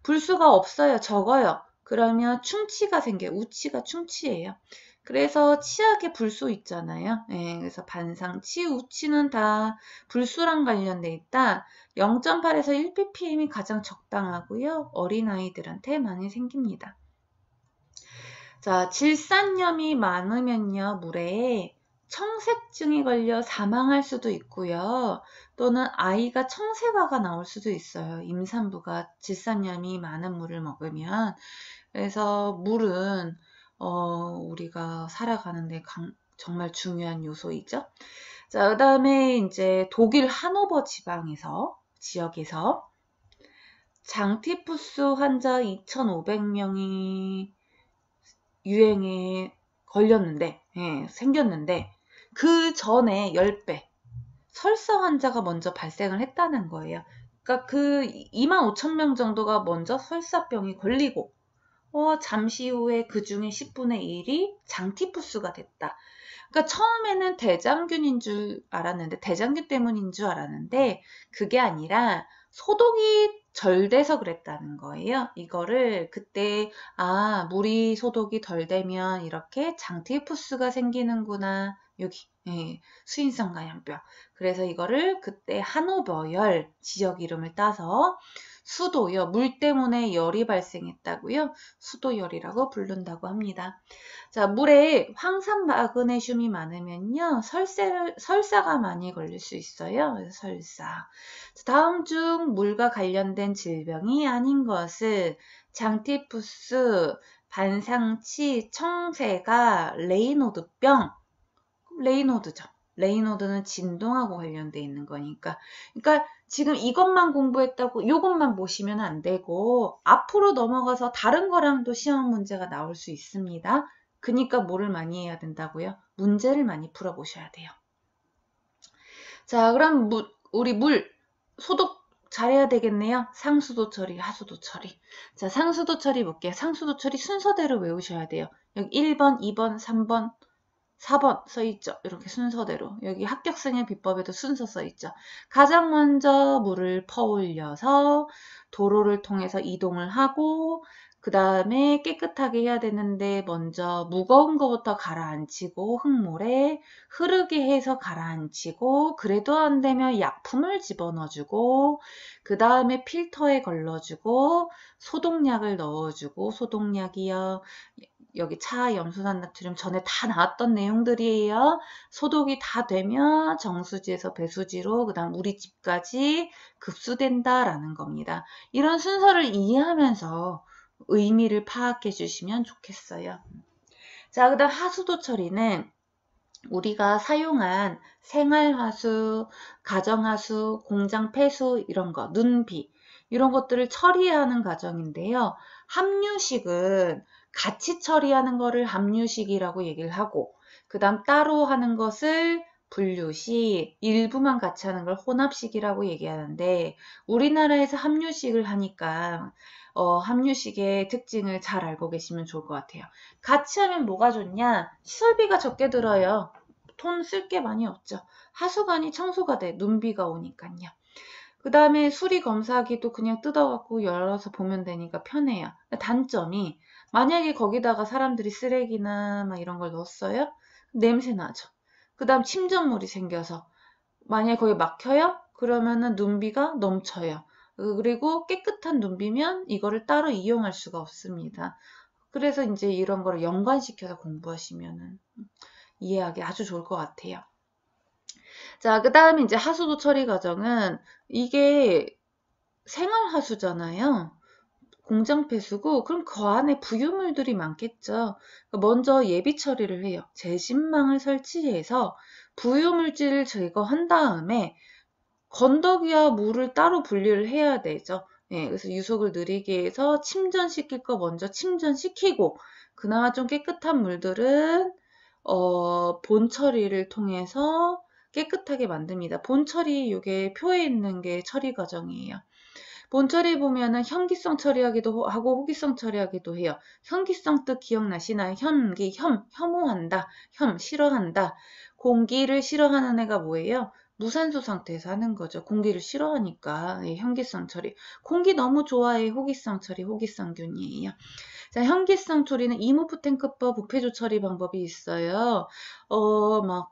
불수가 없어요. 적어요. 그러면 충치가 생겨요. 우치가 충치예요. 그래서 치약에 불수 있잖아요. 예, 그래서 반상, 치, 우치는 다 불수랑 관련돼 있다. 0.8에서 1ppm이 가장 적당하고요. 어린아이들한테 많이 생깁니다. 자, 질산염이 많으면요. 물에 청색증이 걸려 사망할 수도 있고요. 또는 아이가 청색화가 나올 수도 있어요. 임산부가 질산염이 많은 물을 먹으면. 그래서 물은 어, 우리가 살아가는데 정말 중요한 요소이죠. 자, 그 다음에 이제 독일 하노버 지방에서, 지역에서 장티푸스 환자 2,500명이 유행에 걸렸는데, 예, 생겼는데, 그 전에 10배, 설사 환자가 먼저 발생을 했다는 거예요. 그러니까 그 2만 5천 명 정도가 먼저 설사병이 걸리고 어, 잠시 후에 그 중에 10분의 1이 장티푸스가 됐다. 그러니까 처음에는 대장균인 줄 알았는데 대장균 때문인 줄 알았는데 그게 아니라 소독이 절 돼서 그랬다는 거예요. 이거를 그때 아 물이 소독이 덜 되면 이렇게 장티푸스가 생기는구나 여기 예, 수인성 가염병 그래서 이거를 그때 한오버열 지역 이름을 따서 수도요 물 때문에 열이 발생했다고요 수도열이라고 부른다고 합니다 자 물에 황산 마그네슘이 많으면요 설사를, 설사가 많이 걸릴 수 있어요 설사 다음 중 물과 관련된 질병이 아닌 것은 장티푸스 반상치 청새가 레이노드병 레이노드죠. 레이노드는 진동하고 관련돼 있는 거니까. 그러니까 지금 이것만 공부했다고 이것만 보시면 안 되고 앞으로 넘어가서 다른 거랑도 시험 문제가 나올 수 있습니다. 그니까 뭐를 많이 해야 된다고요? 문제를 많이 풀어보셔야 돼요. 자, 그럼 무, 우리 물 소독 잘해야 되겠네요. 상수도 처리, 하수도 처리. 자, 상수도 처리 볼게요. 상수도 처리 순서대로 외우셔야 돼요. 여기 1번, 2번, 3번, 4번 써있죠. 이렇게 순서대로. 여기 합격승의 비법에도 순서 써있죠. 가장 먼저 물을 퍼올려서 도로를 통해서 이동을 하고 그 다음에 깨끗하게 해야 되는데 먼저 무거운 것부터 가라앉히고 흙물에 흐르게 해서 가라앉히고 그래도 안 되면 약품을 집어넣어주고 그 다음에 필터에 걸러주고 소독약을 넣어주고 소독약이요 여기 차, 염소산, 나트륨 전에 다 나왔던 내용들이에요. 소독이 다 되면 정수지에서 배수지로 그 다음 우리 집까지 급수된다라는 겁니다. 이런 순서를 이해하면서 의미를 파악해 주시면 좋겠어요. 자, 그 다음 하수도 처리는 우리가 사용한 생활화수, 가정화수, 공장 폐수 이런 거, 눈비 이런 것들을 처리하는 과정인데요. 합류식은 같이 처리하는 것을 합류식이라고 얘기를 하고 그 다음 따로 하는 것을 분류시 일부만 같이 하는 걸 혼합식이라고 얘기하는데 우리나라에서 합류식을 하니까 어, 합류식의 특징을 잘 알고 계시면 좋을 것 같아요. 같이 하면 뭐가 좋냐? 시설비가 적게 들어요. 돈 쓸 게 많이 없죠. 하수관이 청소가 돼. 눈비가 오니까요. 그 다음에 수리 검사기도 그냥 뜯어갖고 열어서 보면 되니까 편해요. 그러니까 단점이 만약에 거기다가 사람들이 쓰레기나 막 이런 걸 넣었어요? 냄새 나죠. 그 다음 침전물이 생겨서 만약에 거기 막혀요? 그러면은 눈비가 넘쳐요. 그리고 깨끗한 눈비면 이거를 따로 이용할 수가 없습니다. 그래서 이제 이런 거를 연관시켜서 공부하시면은 이해하기 아주 좋을 것 같아요. 자, 그 다음에 이제 하수도 처리 과정은 이게 생활하수잖아요. 공장 폐수고 그럼 그 안에 부유물들이 많겠죠. 그러니까 먼저 예비 처리를 해요. 재심망을 설치해서 부유물질을 제거한 다음에 건더기와 물을 따로 분리를 해야 되죠. 예, 그래서 유속을 느리게 해서 침전시킬 거 먼저 침전시키고 그나마 좀 깨끗한 물들은 어, 본 처리를 통해서 깨끗하게 만듭니다. 본 처리 이게 표에 있는 게 처리 과정이에요. 본처리 보면은 현기성 처리하기도 하고 호기성 처리하기도 해요. 현기성 뜻 기억나시나요? 현기, 혐, 혐오한다, 혐, 싫어한다. 공기를 싫어하는 애가 뭐예요? 무산소 상태에서 하는 거죠. 공기를 싫어하니까 예, 현기성 처리. 공기 너무 좋아해 호기성 처리, 호기성균이에요. 자, 현기성 처리는 이모프 탱크법 부패조 처리 방법이 있어요. 어, 막 뭐,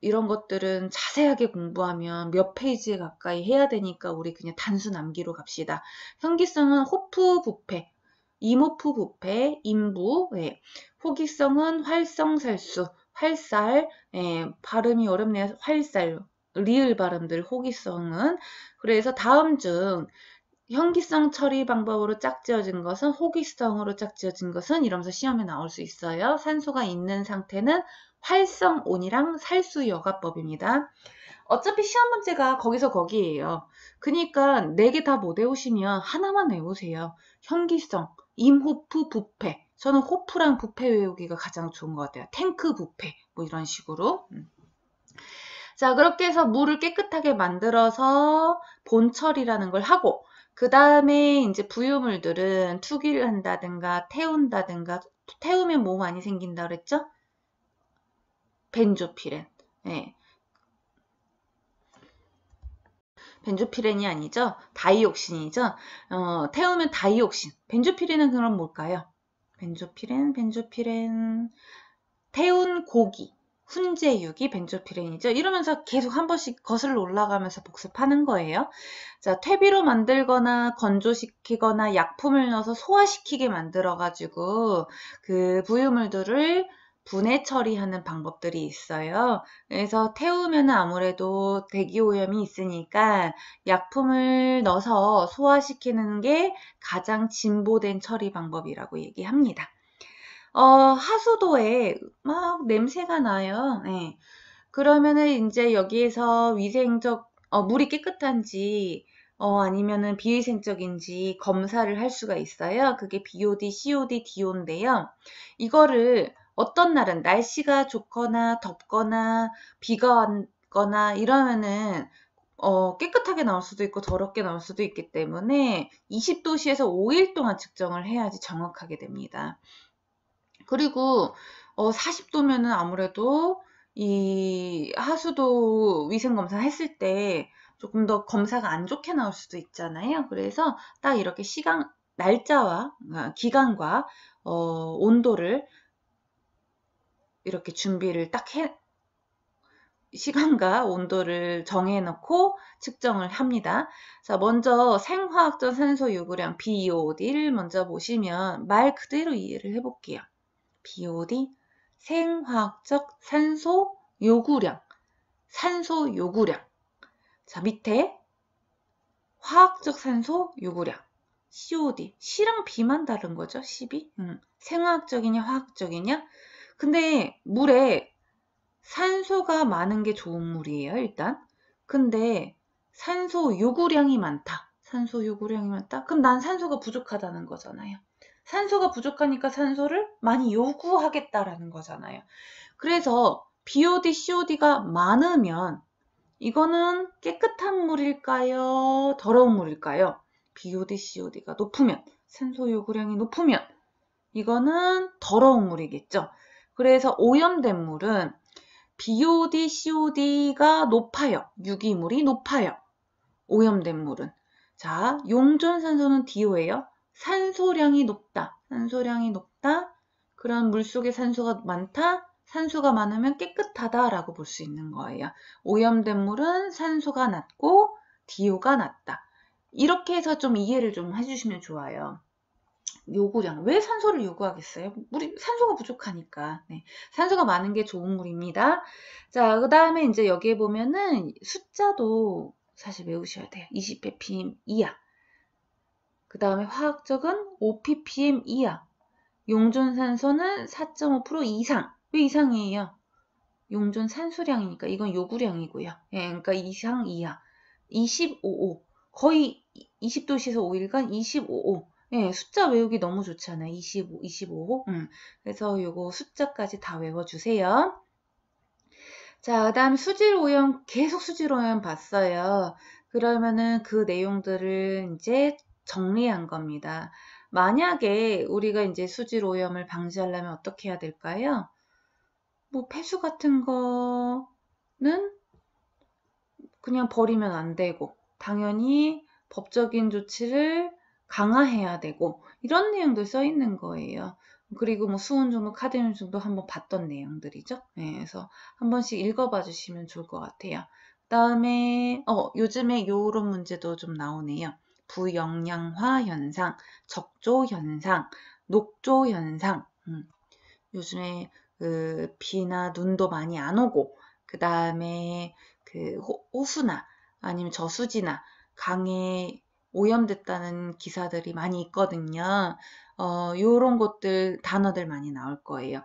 이런 것들은 자세하게 공부하면 몇 페이지 에 가까이 해야 되니까 우리 그냥 단순 암기로 갑시다. 현기성은 호프 부패, 이모프 부패, 인부, 예. 호기성은 활성살수, 활살, 예. 발음이 어렵네요. 활살, 리을 발음들 호기성은 그래서 다음 중 현기성 처리 방법으로 짝지어진 것은 호기성으로 짝지어진 것은 이러면서 시험에 나올 수 있어요. 산소가 있는 상태는 활성온이랑 살수여가법입니다. 어차피 시험 문제가 거기서 거기에요. 그니까 네 개 다 못 외우시면 하나만 외우세요. 현기성, 임호프, 부패. 저는 호프랑 부패 외우기가 가장 좋은 것 같아요. 탱크 부패 뭐 이런 식으로. 음. 자 그렇게 해서 물을 깨끗하게 만들어서 본철이라는 걸 하고 그 다음에 이제 부유물들은 투기를 한다든가 태운다든가 태우면 뭐 많이 생긴다 그랬죠? 벤조피렌. 네. 벤조피렌이 아니죠. 다이옥신이죠. 어, 태우면 다이옥신. 벤조피렌은 그럼 뭘까요? 벤조피렌, 벤조피렌. 태운 고기. 훈제육이 벤조피렌이죠. 이러면서 계속 한 번씩 거슬러 올라가면서 복습하는 거예요. 자, 퇴비로 만들거나 건조시키거나 약품을 넣어서 소화시키게 만들어가지고 그 부유물들을 분해 처리하는 방법들이 있어요. 그래서 태우면 아무래도 대기오염이 있으니까 약품을 넣어서 소화시키는 게 가장 진보된 처리 방법이라고 얘기합니다. 어, 하수도에 막 냄새가 나요. 네. 그러면은 이제 여기에서 위생적, 어, 물이 깨끗한지 어, 아니면은 비위생적인지 검사를 할 수가 있어요. 그게 BOD, COD, DO인데요. 이거를 어떤 날은 날씨가 좋거나 덥거나 비가 왔거나 이러면은 어, 깨끗하게 나올 수도 있고 더럽게 나올 수도 있기 때문에 2 0도씨에서 5일 동안 측정을 해야지 정확하게 됩니다. 그리고 어, 40도면은 아무래도 이 하수도 위생검사 했을 때 조금 더 검사가 안 좋게 나올 수도 있잖아요. 그래서 딱 이렇게 시간, 날짜와 어, 기간과 어, 온도를 이렇게 준비를 딱 해, 시간과 온도를 정해놓고 측정을 합니다. 자, 먼저 생화학적 산소 유구량 BOD를 먼저 보시면 말 그대로 이해를 해볼게요. BOD, 생화학적 산소 요구량, 산소 요구량. 자, 밑에 화학적 산소 요구량, COD. C랑 B만 다른 거죠, 12. 음, 생화학적이냐, 화학적이냐? 근데 물에 산소가 많은 게 좋은 물이에요, 일단. 근데 산소 요구량이 많다. 산소 요구량이 많다? 그럼 난 산소가 부족하다는 거잖아요. 산소가 부족하니까 산소를 많이 요구하겠다라는 거잖아요. 그래서 BOD, COD가 많으면 이거는 깨끗한 물일까요? 더러운 물일까요? BOD, COD가 높으면 산소 요구량이 높으면 이거는 더러운 물이겠죠. 그래서 오염된 물은 BOD, COD가 높아요. 유기물이 높아요. 오염된 물은. 자, 용존산소는 DO예요. 산소량이 높다. 산소량이 높다. 그런 물속에 산소가 많다. 산소가 많으면 깨끗하다라고 볼 수 있는 거예요. 오염된 물은 산소가 낮고 DO가 낮다. 이렇게 해서 좀 이해를 좀 해주시면 좋아요. 요구량. 왜 산소를 요구하겠어요? 물이, 산소가 부족하니까. 네. 산소가 많은 게 좋은 물입니다. 자, 그 다음에 이제 여기에 보면은 숫자도 사실 외우셔야 돼요. 20ppm 이하. 그 다음에 화학적은 5ppm 이하. 용존 산소는 4.5% 이상. 왜 이상이에요? 용존 산소량이니까 이건 요구량이고요. 예, 그러니까 이상 이하. 25호. 거의 20도씨에서 5일간 25호. 예, 숫자 외우기 너무 좋잖아요. 25, 25. 음. 그래서 요거 숫자까지 다 외워주세요. 자, 그 다음 수질 오염, 계속 수질 오염 봤어요. 그러면은 그 내용들을 이제 정리한 겁니다. 만약에 우리가 이제 수질 오염을 방지하려면 어떻게 해야 될까요? 뭐 폐수 같은 거는 그냥 버리면 안 되고, 당연히 법적인 조치를 강화해야 되고 이런 내용도 써 있는 거예요. 그리고 뭐 수은 중독, 카드뮴중도 한번 봤던 내용들이죠. 네, 그래서 한 번씩 읽어봐 주시면 좋을 것 같아요. 다음에 어, 요즘에 요런 문제도 좀 나오네요. 부영양화 현상, 적조 현상, 녹조 현상. 음, 요즘에 그 비나 눈도 많이 안 오고 그 다음에 그 호수나 아니면 저수지나 강에 오염됐다는 기사들이 많이 있거든요. 어, 요런 것들, 단어들 많이 나올 거예요.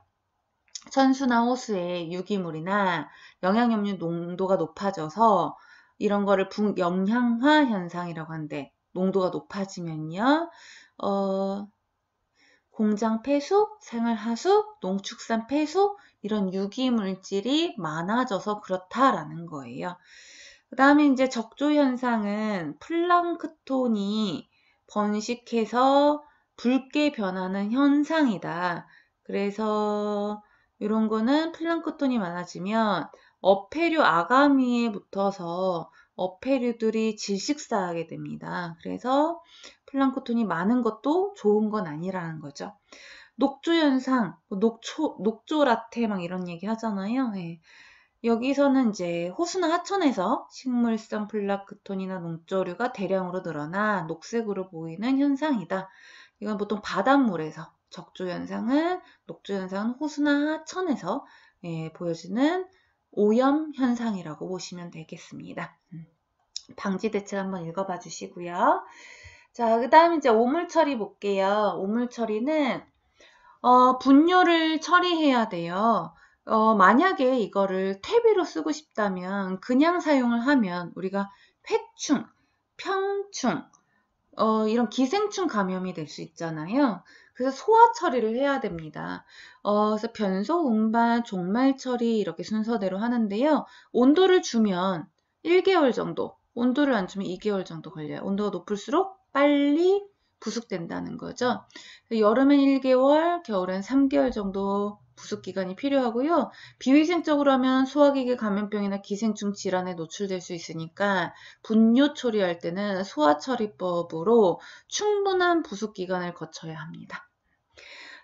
천수나 호수의 유기물이나 영양염류 농도가 높아져서 이런 거를 영향화 현상이라고 하는데 농도가 높아지면요. 어, 공장 폐수, 생활하수, 농축산 폐수 이런 유기물질이 많아져서 그렇다라는 거예요. 그 다음에 이제 적조 현상은 플랑크톤이 번식해서 붉게 변하는 현상이다. 그래서 이런 거는 플랑크톤이 많아지면 어패류 아가미에 붙어서 어패류들이 질식사하게 됩니다. 그래서 플랑크톤이 많은 것도 좋은 건 아니라는 거죠. 녹조 현상, 녹초, 녹조 라테 막 이런 얘기 하잖아요. 네. 여기서는 이제 호수나 하천에서 식물성 플라크톤이나 농조류가 대량으로 늘어나 녹색으로 보이는 현상이다. 이건 보통 바닷물에서 적조 현상은 녹조 현상은 호수나 하천에서 예, 보여지는 오염 현상이라고 보시면 되겠습니다. 음, 방지 대책 한번 읽어봐 주시고요. 자, 그 다음 이제 오물 처리 볼게요. 오물 처리는 어, 분뇨를 처리해야 돼요. 어, 만약에 이거를 퇴비로 쓰고 싶다면 그냥 사용을 하면 우리가 폐충, 평충, 어, 이런 기생충 감염이 될 수 있잖아요. 그래서 소화 처리를 해야 됩니다. 어, 그래서 변소, 운반, 종말 처리 이렇게 순서대로 하는데요. 온도를 주면 1개월 정도, 온도를 안 주면 2개월 정도 걸려요. 온도가 높을수록 빨리 부숙된다는 거죠. 여름엔 1개월, 겨울엔 3개월 정도 구습기간이 필요하고요. 비위생적으로 하면 소화기계 감염병이나 기생충 질환에 노출될 수 있으니까 분뇨 처리할 때는 소화처리법으로 충분한 부습기간을 거쳐야 합니다.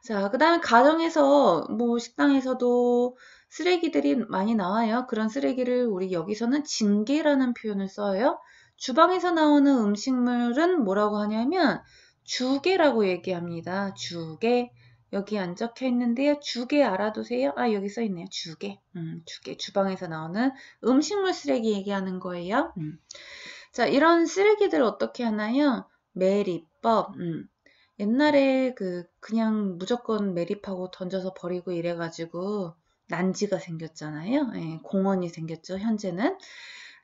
자, 그 다음에 가정에서 뭐 식당에서도 쓰레기들이 많이 나와요. 그런 쓰레기를 우리 여기서는 징계라는 표현을 써요. 주방에서 나오는 음식물은 뭐라고 하냐면 주계라고 얘기합니다. 주계. 여기 안 적혀 있는데요. 주게 알아두세요. 아, 여기 써 있네요. 주게. 음, 주게. 주방에서 나오는 음식물 쓰레기 얘기하는 거예요. 음. 자, 이런 쓰레기들 어떻게 하나요? 매립법. 음. 옛날에 그 그냥 무조건 매립하고 던져서 버리고 이래 가지고 난지가 생겼잖아요. 예, 공원이 생겼죠. 현재는.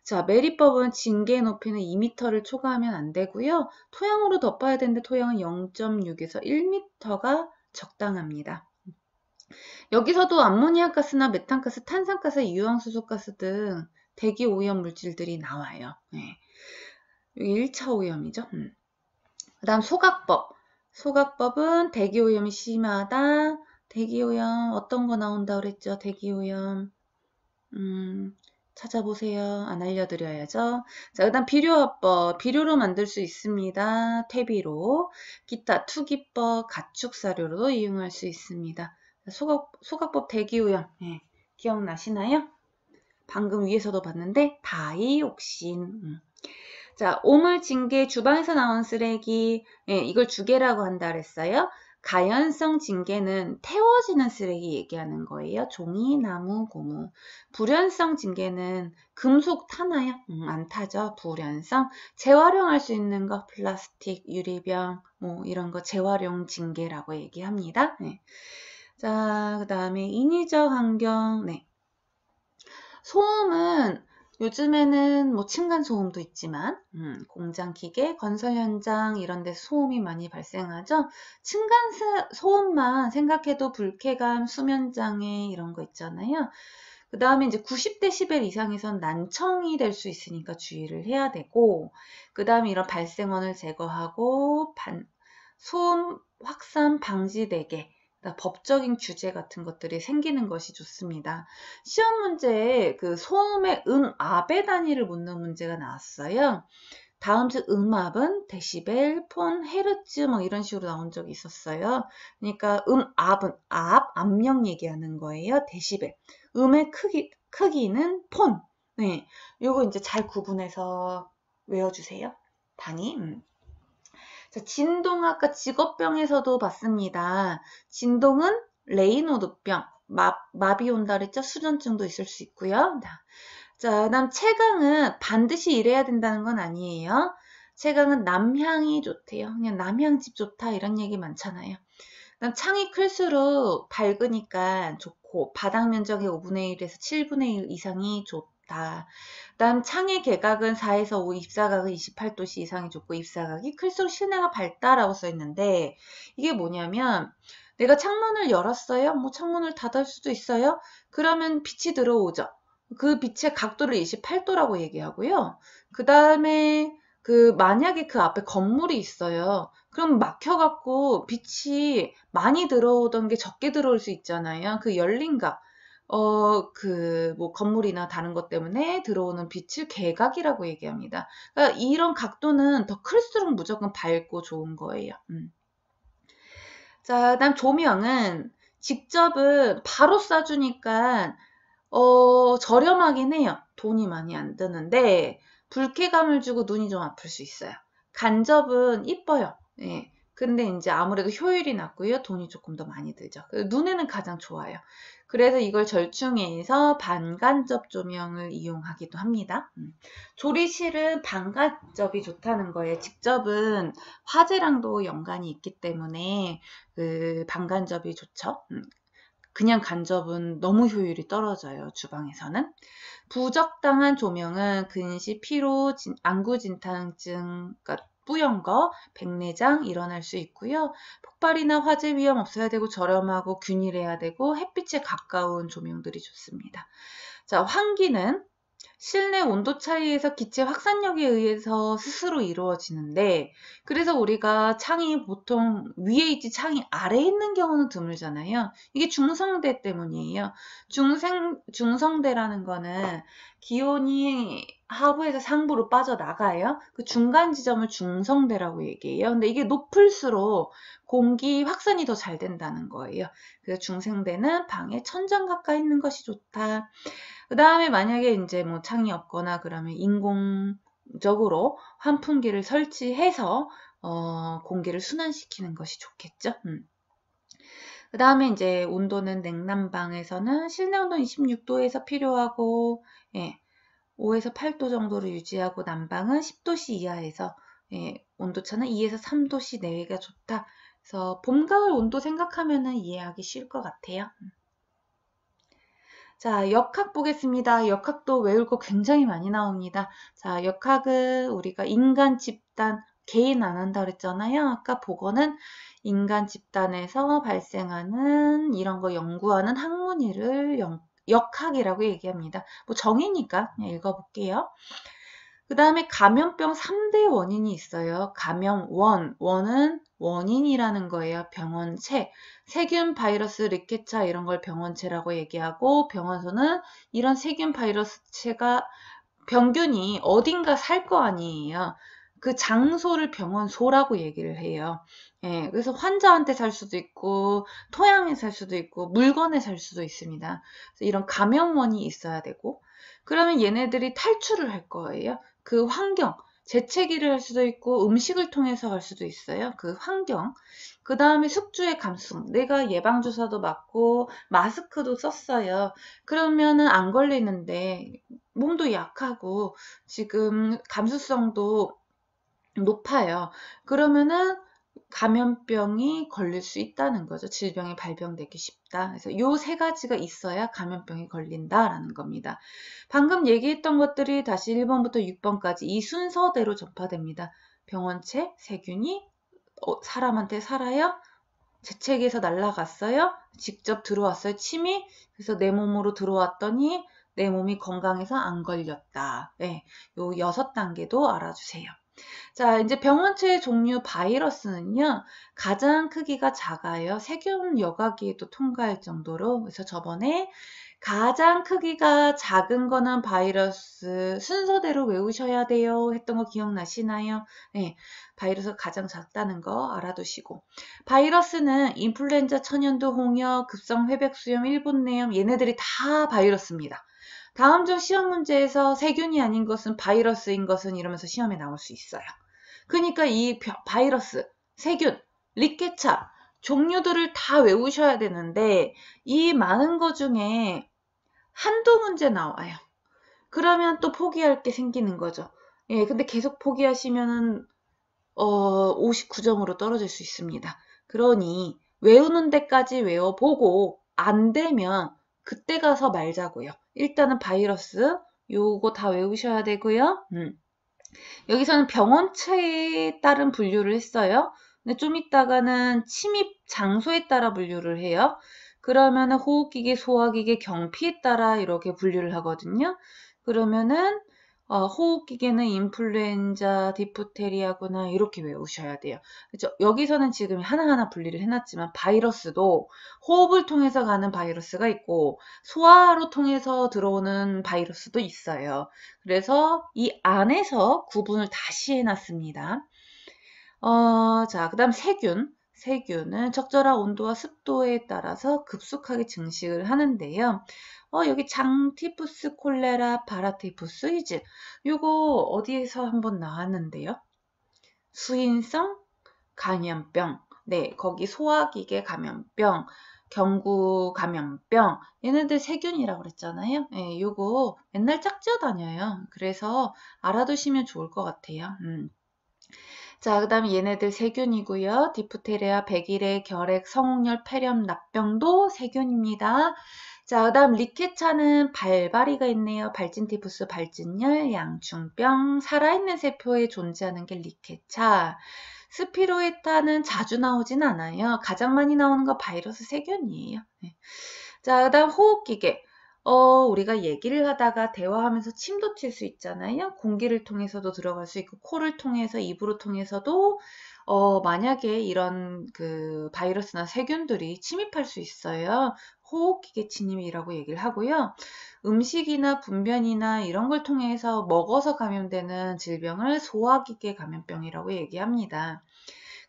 자, 매립법은 징계 높이는 2m를 초과하면 안 되고요. 토양으로 덮어야 되는데 토양은 0.6에서 1m가 적당합니다. 여기서도 암모니아가스나 메탄가스, 탄산가스, 유황수소가스 등 대기 오염 물질들이 나와요. 네. 1차 오염이죠. 음. 그 다음 소각법. 소각법은 대기오염이 심하다. 대기오염 어떤 거 나온다 그랬죠? 대기오염. 음, 찾아보세요. 안 알려드려야죠. 자, 그 다음 비료화법. 비료로 만들 수 있습니다. 퇴비로. 기타 투기법, 가축사료로도 이용할 수 있습니다. 소각, 소각법 대기오염. 예, 기억나시나요? 방금 위에서도 봤는데 다이옥신. 음. 자, 오물, 징계, 주방에서 나온 쓰레기. 예, 이걸 주계라고 한다 그랬어요. 가연성 징계는 태워지는 쓰레기 얘기하는 거예요. 종이, 나무, 고무. 불연성 징계는 금속 타나요? 음, 안 타죠. 불연성. 재활용할 수 있는 거 플라스틱, 유리병 뭐 이런 거 재활용 징계라고 얘기합니다. 네. 자, 그 다음에 인위적 환경. 네. 소음은 요즘에는 뭐 층간 소음도 있지만 음, 공장 기계, 건설 현장 이런 데 소음이 많이 발생하죠. 층간 소음만 생각해도 불쾌감, 수면 장애 이런 거 있잖아요. 그 다음에 이제 90데시벨 이상에선 난청이 될 수 있으니까 주의를 해야 되고 그 다음에 이런 발생원을 제거하고 반, 소음 확산 방지되게 법적인 규제 같은 것들이 생기는 것이 좋습니다. 시험 문제에 그 소음의 음, 압의 단위를 묻는 문제가 나왔어요. 다음 주 음압은 데시벨, 폰, 헤르츠 막 뭐 이런 식으로 나온 적이 있었어요. 그러니까 음압은 압, 압력 얘기하는 거예요. 데시벨. 음의 크기, 크기는 폰. 네. 요거 이제 잘 구분해서 외워주세요. 단위. 음. 자, 진동 아까 직업병에서도 봤습니다. 진동은 레이노드병, 마, 마비 온다 그랬죠? 수전증도 있을 수 있고요. 자, 그다음 체강은 반드시 일해야 된다는 건 아니에요. 체강은 남향이 좋대요. 그냥 남향집 좋다 이런 얘기 많잖아요. 그다음 창이 클수록 밝으니까 좋고 바닥 면적의 5분의 1에서 7분의 1 이상이 좋다 다. 그다음 창의 개각은 4에서 5, 입사각은 28도씨 이상이 좋고 입사각이 클수록 실내가 밝다라고 써 있는데 이게 뭐냐면 내가 창문을 열었어요. 뭐 창문을 닫을 수도 있어요. 그러면 빛이 들어오죠. 그 빛의 각도를 28도라고 얘기하고요. 그 다음에 그 만약에 그 앞에 건물이 있어요. 그럼 막혀갖고 빛이 많이 들어오던 게 적게 들어올 수 있잖아요. 그 열린 각. 어, 그, 뭐, 건물이나 다른 것 때문에 들어오는 빛을 개각이라고 얘기합니다. 그러니까 이런 각도는 더 클수록 무조건 밝고 좋은 거예요. 음. 자, 다음 조명은 직접은 바로 쏴주니까, 어, 저렴하긴 해요. 돈이 많이 안 드는데, 불쾌감을 주고 눈이 좀 아플 수 있어요. 간접은 이뻐요. 예. 근데 이제 아무래도 효율이 낮고요. 돈이 조금 더 많이 들죠. 눈에는 가장 좋아요. 그래서 이걸 절충해서 반간접 조명을 이용하기도 합니다. 음. 조리실은 반간접이 좋다는 거예요. 직접은 화재랑도 연관이 있기 때문에 그 반간접이 좋죠. 음. 그냥 간접은 너무 효율이 떨어져요. 주방에서는. 부적당한 조명은 근시 피로, 안구진탕증, 그러 그러니까 뿌연거, 백내장 일어날 수 있고요. 폭발이나 화재 위험 없어야 되고 저렴하고 균일해야 되고 햇빛에 가까운 조명들이 좋습니다. 자, 환기는 실내 온도 차이에서 기체 확산력에 의해서 스스로 이루어지는데 그래서 우리가 창이 보통 위에 있지 창이 아래에 있는 경우는 드물잖아요. 이게 중성대 때문이에요. 중생, 중성대라는 거는 기온이 하부에서 상부로 빠져나가요. 그 중간 지점을 중성대라고 얘기해요. 근데 이게 높을수록 공기 확산이 더 잘 된다는 거예요. 그래서 중생대는 방에 천장 가까이 있는 것이 좋다. 그 다음에 만약에 이제 뭐 창이 없거나 그러면 인공적으로 환풍기를 설치해서 어, 공기를 순환시키는 것이 좋겠죠. 음. 그 다음에 이제 온도는 냉난방에서는 실내 온도 26도에서 필요하고 5에서 8도 정도를 유지하고 난방은 10도씨 이하에서 예, 온도차는 2에서 3도씨 내외가 좋다. 그래서 봄, 가을 온도 생각하면 이해하기 쉬울 것 같아요. 자, 역학 보겠습니다. 역학도 외울 거 굉장히 많이 나옵니다. 자, 역학은 우리가 인간 집단, 개인 안 한다 그랬잖아요. 아까 보거는 인간 집단에서 발생하는 이런 거 연구하는 학문이를 연, 역학이라고 얘기합니다. 뭐 정의니까 읽어볼게요. 그 다음에 감염병 3대 원인이 있어요. 감염 원, 원은 원인이라는 거예요. 병원체, 세균, 바이러스, 리케차 이런 걸 병원체라고 얘기하고 병원소는 이런 세균, 바이러스체가 병균이 어딘가 살 거 아니에요. 그 장소를 병원소라고 얘기를 해요. 예, 그래서 환자한테 살 수도 있고, 토양에 살 수도 있고, 물건에 살 수도 있습니다. 이런 감염원이 있어야 되고, 그러면 얘네들이 탈출을 할 거예요. 그 환경, 재채기를 할 수도 있고 음식을 통해서 할 수도 있어요. 그 환경. 그 다음에 숙주의 감성. 내가 예방주사도 맞고 마스크도 썼어요. 그러면은 안 걸리는데 몸도 약하고 지금 감수성도 높아요. 그러면은 감염병이 걸릴 수 있다는 거죠. 질병이 발병되기 쉽다. 그래서 요 세 가지가 있어야 감염병이 걸린다라는 겁니다. 방금 얘기했던 것들이 다시 1번부터 6번까지 이 순서대로 전파됩니다. 병원체, 세균이 어, 사람한테 살아요? 재채기에서 날아갔어요 직접 들어왔어요? 침이? 그래서 내 몸으로 들어왔더니 내 몸이 건강해서 안 걸렸다. 네, 요 여섯 단계도 알아주세요. 자, 이제 병원체의 종류 바이러스는요, 가장 크기가 작아요. 세균 여과기에도 통과할 정도로. 그래서 저번에 가장 크기가 작은 거는 바이러스 순서대로 외우셔야 돼요. 했던 거 기억나시나요? 네. 바이러스 가장 가 작다는 거 알아두시고. 바이러스는 인플루엔자, 천연두, 홍역, 급성 회백수염, 일본내염 얘네들이 다 바이러스입니다. 다음 중 시험 문제에서 세균이 아닌 것은 바이러스인 것은 이러면서 시험에 나올 수 있어요. 그러니까 이 바이러스, 세균, 리케차 종류들을 다 외우셔야 되는데 이 많은 것 중에 한두 문제 나와요. 그러면 또 포기할 게 생기는 거죠. 예, 근데 계속 포기하시면 어, 59점으로 떨어질 수 있습니다. 그러니 외우는 데까지 외워보고 안 되면 그때 가서 말자고요. 일단은 바이러스 요거 다 외우셔야 되고요. 음. 여기서는 병원체에 따른 분류를 했어요. 근데 좀 이따가는 침입 장소에 따라 분류를 해요. 그러면은 호흡기계, 소화기계, 경피에 따라 이렇게 분류를 하거든요. 그러면은 어, 호흡기계는 인플루엔자, 디프테리아구나 이렇게 외우셔야 돼요. 그렇죠? 여기서는 지금 하나하나 분리를 해놨지만 바이러스도 호흡을 통해서 가는 바이러스가 있고 소화로 통해서 들어오는 바이러스도 있어요. 그래서 이 안에서 구분을 다시 해놨습니다. 어, 자, 그 다음 세균. 세균은 적절한 온도와 습도에 따라서 급속하게 증식을 하는데요. 어, 여기 장티푸스 콜레라 바라티푸스 이즈 요거 어디에서 한번 나왔는데요. 수인성 감염병 네 거기 소화기계 감염병 경구 감염병 얘네들 세균이라고 그랬잖아요. 예, 요거 맨날 짝지어 다녀요. 그래서 알아두시면 좋을 것 같아요. 음. 자, 그 다음에 얘네들 세균이고요. 디프테레아 백일의 결핵, 성홍열, 폐렴, 납병도 세균입니다. 자, 그 다음 리케차는 발바리가 있네요. 발진티푸스, 발진열, 양충병, 살아있는 세포에 존재하는 게 리케차. 스피로에타는 자주 나오진 않아요. 가장 많이 나오는 거 바이러스 세균이에요. 네. 자, 그 다음 호흡기계. 어, 우리가 얘기를 하다가 대화하면서 침도 칠 수 있잖아요. 공기를 통해서도 들어갈 수 있고, 코를 통해서, 입으로 통해서도, 어, 만약에 이런 그 바이러스나 세균들이 침입할 수 있어요. 호흡기계 침입이라고 얘기를 하고요. 음식이나 분변이나 이런 걸 통해서 먹어서 감염되는 질병을 소화기계 감염병이라고 얘기합니다.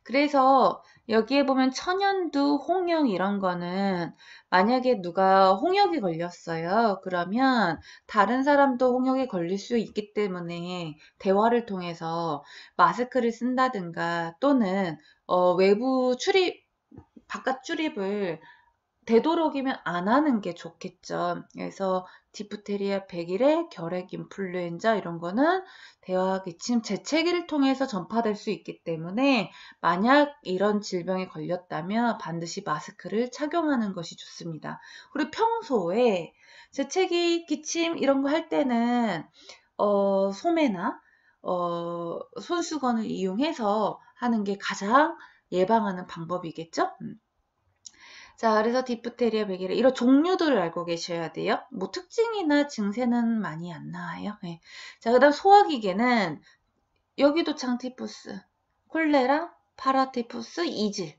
그래서 여기에 보면 천연두, 홍역 이런 거는 만약에 누가 홍역이 걸렸어요. 그러면 다른 사람도 홍역이 걸릴 수 있기 때문에 대화를 통해서 마스크를 쓴다든가 또는 어, 외부 출입, 바깥 출입을 되도록이면 안 하는 게 좋겠죠. 그래서 디프테리아 1 0 0일의 결핵 인플루엔자 이런 거는 대화 기침 재채기를 통해서 전파될 수 있기 때문에 만약 이런 질병에 걸렸다면 반드시 마스크를 착용하는 것이 좋습니다. 그리고 평소에 재채기 기침 이런 거 할 때는 어, 소매나 어, 손수건을 이용해서 하는 게 가장 예방하는 방법이겠죠? 음. 자, 그래서 디프테리아 베개를 이런 종류들을 알고 계셔야 돼요. 뭐 특징이나 증세는 많이 안 나와요. 네. 자, 그다음 소화기계는 여기도 창티푸스, 콜레라, 파라티푸스, 이질.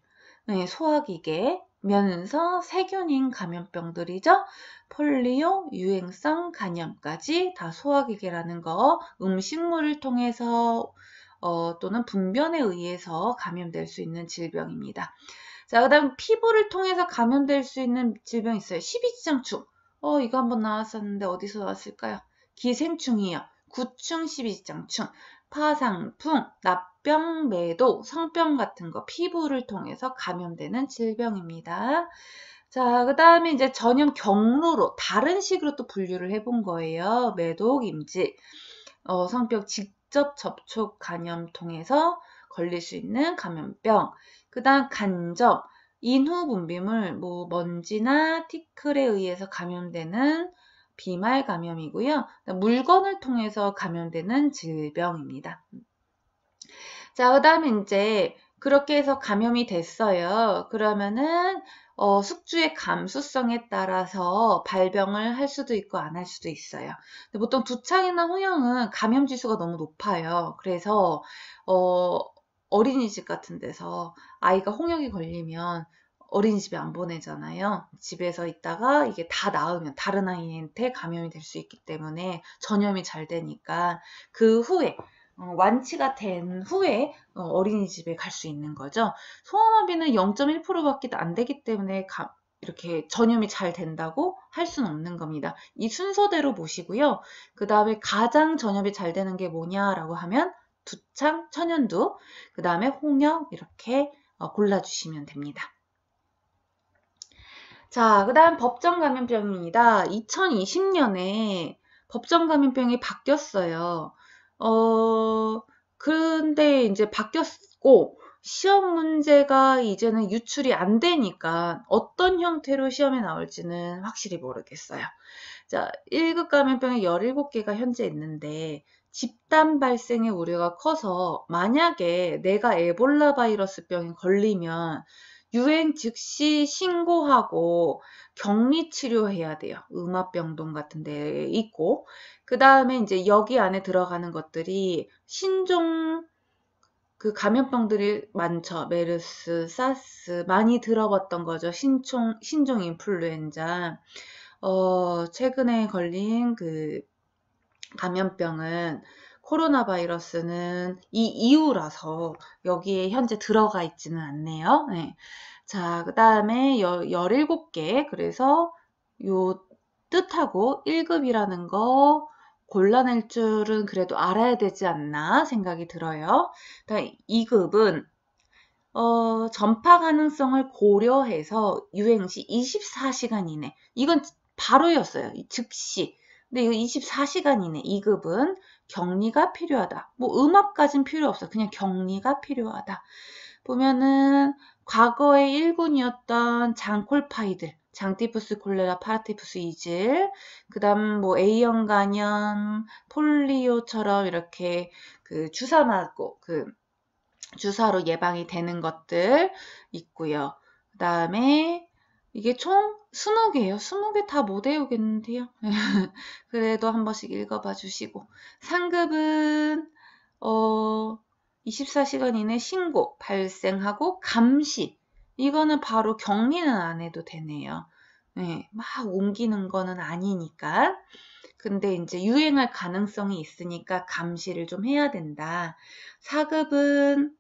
네, 소화기계 면서 세균인 감염병들이죠. 폴리오, 유행성 간염까지 다 소화기계라는 거 음식물을 통해서 어, 또는 분변에 의해서 감염될 수 있는 질병입니다. 자, 그 다음 피부를 통해서 감염될 수 있는 질병 이 있어요. 십이지장충. 어, 이거 한번 나왔었는데 어디서 나왔을까요? 기생충이요. 구충 십이지장충. 파상풍, 납병, 매도, 성병 같은 거 피부를 통해서 감염되는 질병입니다. 자, 그 다음에 이제 전염 경로로 다른 식으로 또 분류를 해본 거예요. 매독, 임지 어, 성병 직접 접촉 감염 통해서 걸릴 수 있는 감염병, 그 다음 간접, 인후 분비물, 뭐 먼지나 티클에 의해서 감염되는 비말 감염이고요. 물건을 통해서 감염되는 질병입니다. 자, 그 다음에 이제 그렇게 해서 감염이 됐어요. 그러면은 어, 숙주의 감수성에 따라서 발병을 할 수도 있고 안 할 수도 있어요. 보통 두창이나 호형은 감염 지수가 너무 높아요. 그래서 어, 어린이집 같은 데서 아이가 홍역이 걸리면 어린이집에 안 보내잖아요. 집에서 있다가 이게 다 나으면 다른 아이한테 감염이 될 수 있기 때문에 전염이 잘 되니까 그 후에 어, 완치가 된 후에 어, 어린이집에 갈 수 있는 거죠. 소아마비는 0.1%밖에 안 되기 때문에 가, 이렇게 전염이 잘 된다고 할 수는 없는 겁니다. 이 순서대로 보시고요. 그 다음에 가장 전염이 잘 되는 게 뭐냐라고 하면 두창, 천연두, 그 다음에 홍역 이렇게 어, 골라주시면 됩니다. 자, 그 다음 법정 감염병입니다. 2020년에 법정 감염병이 바뀌었어요. 어, 그런데 이제 바뀌었고, 시험 문제가 이제는 유출이 안 되니까 어떤 형태로 시험에 나올지는 확실히 모르겠어요. 자, 1급 감염병이 17개가 현재 있는데 집단 발생의 우려가 커서 만약에 내가 에볼라 바이러스 병에 걸리면 유행 즉시 신고하고 격리 치료해야 돼요. 음압병동 같은 데 있고 그 다음에 이제 여기 안에 들어가는 것들이 신종 그 감염병들이 많죠. 메르스, 사스 많이 들어봤던 거죠. 신종 신종 인플루엔자. 어, 최근에 걸린 그 감염병은 코로나 바이러스는 이 이후라서 여기에 현재 들어가 있지는 않네요. 네. 자, 그 다음에 17개. 그래서 요 뜻하고 1급이라는 거 골라낼 줄은 그래도 알아야 되지 않나 생각이 들어요. 2급은 어, 전파 가능성을 고려해서 유행시 24시간 이내. 이건 바로였어요. 즉시. 근데 이거 24시간이네. 2급은 격리가 필요하다. 뭐 음압까진 필요 없어. 그냥 격리가 필요하다. 보면은 과거의 1군이었던 장콜파이들, 장티푸스 콜레라 파라티푸스 이질, 그 다음 뭐 A형 간염, 폴리오처럼 이렇게 그 주사 맞고 그 주사로 예방이 되는 것들 있고요. 그 다음에 이게 총 20개예요. 20개 다 못 외우겠는데요. 그래도 한 번씩 읽어봐 주시고 상급은 어 24시간 이내 신고, 발생하고 감시 이거는 바로 격리는 안 해도 되네요. 네, 막 옮기는 거는 아니니까. 근데 이제 유행할 가능성이 있으니까 감시를 좀 해야 된다. 4급은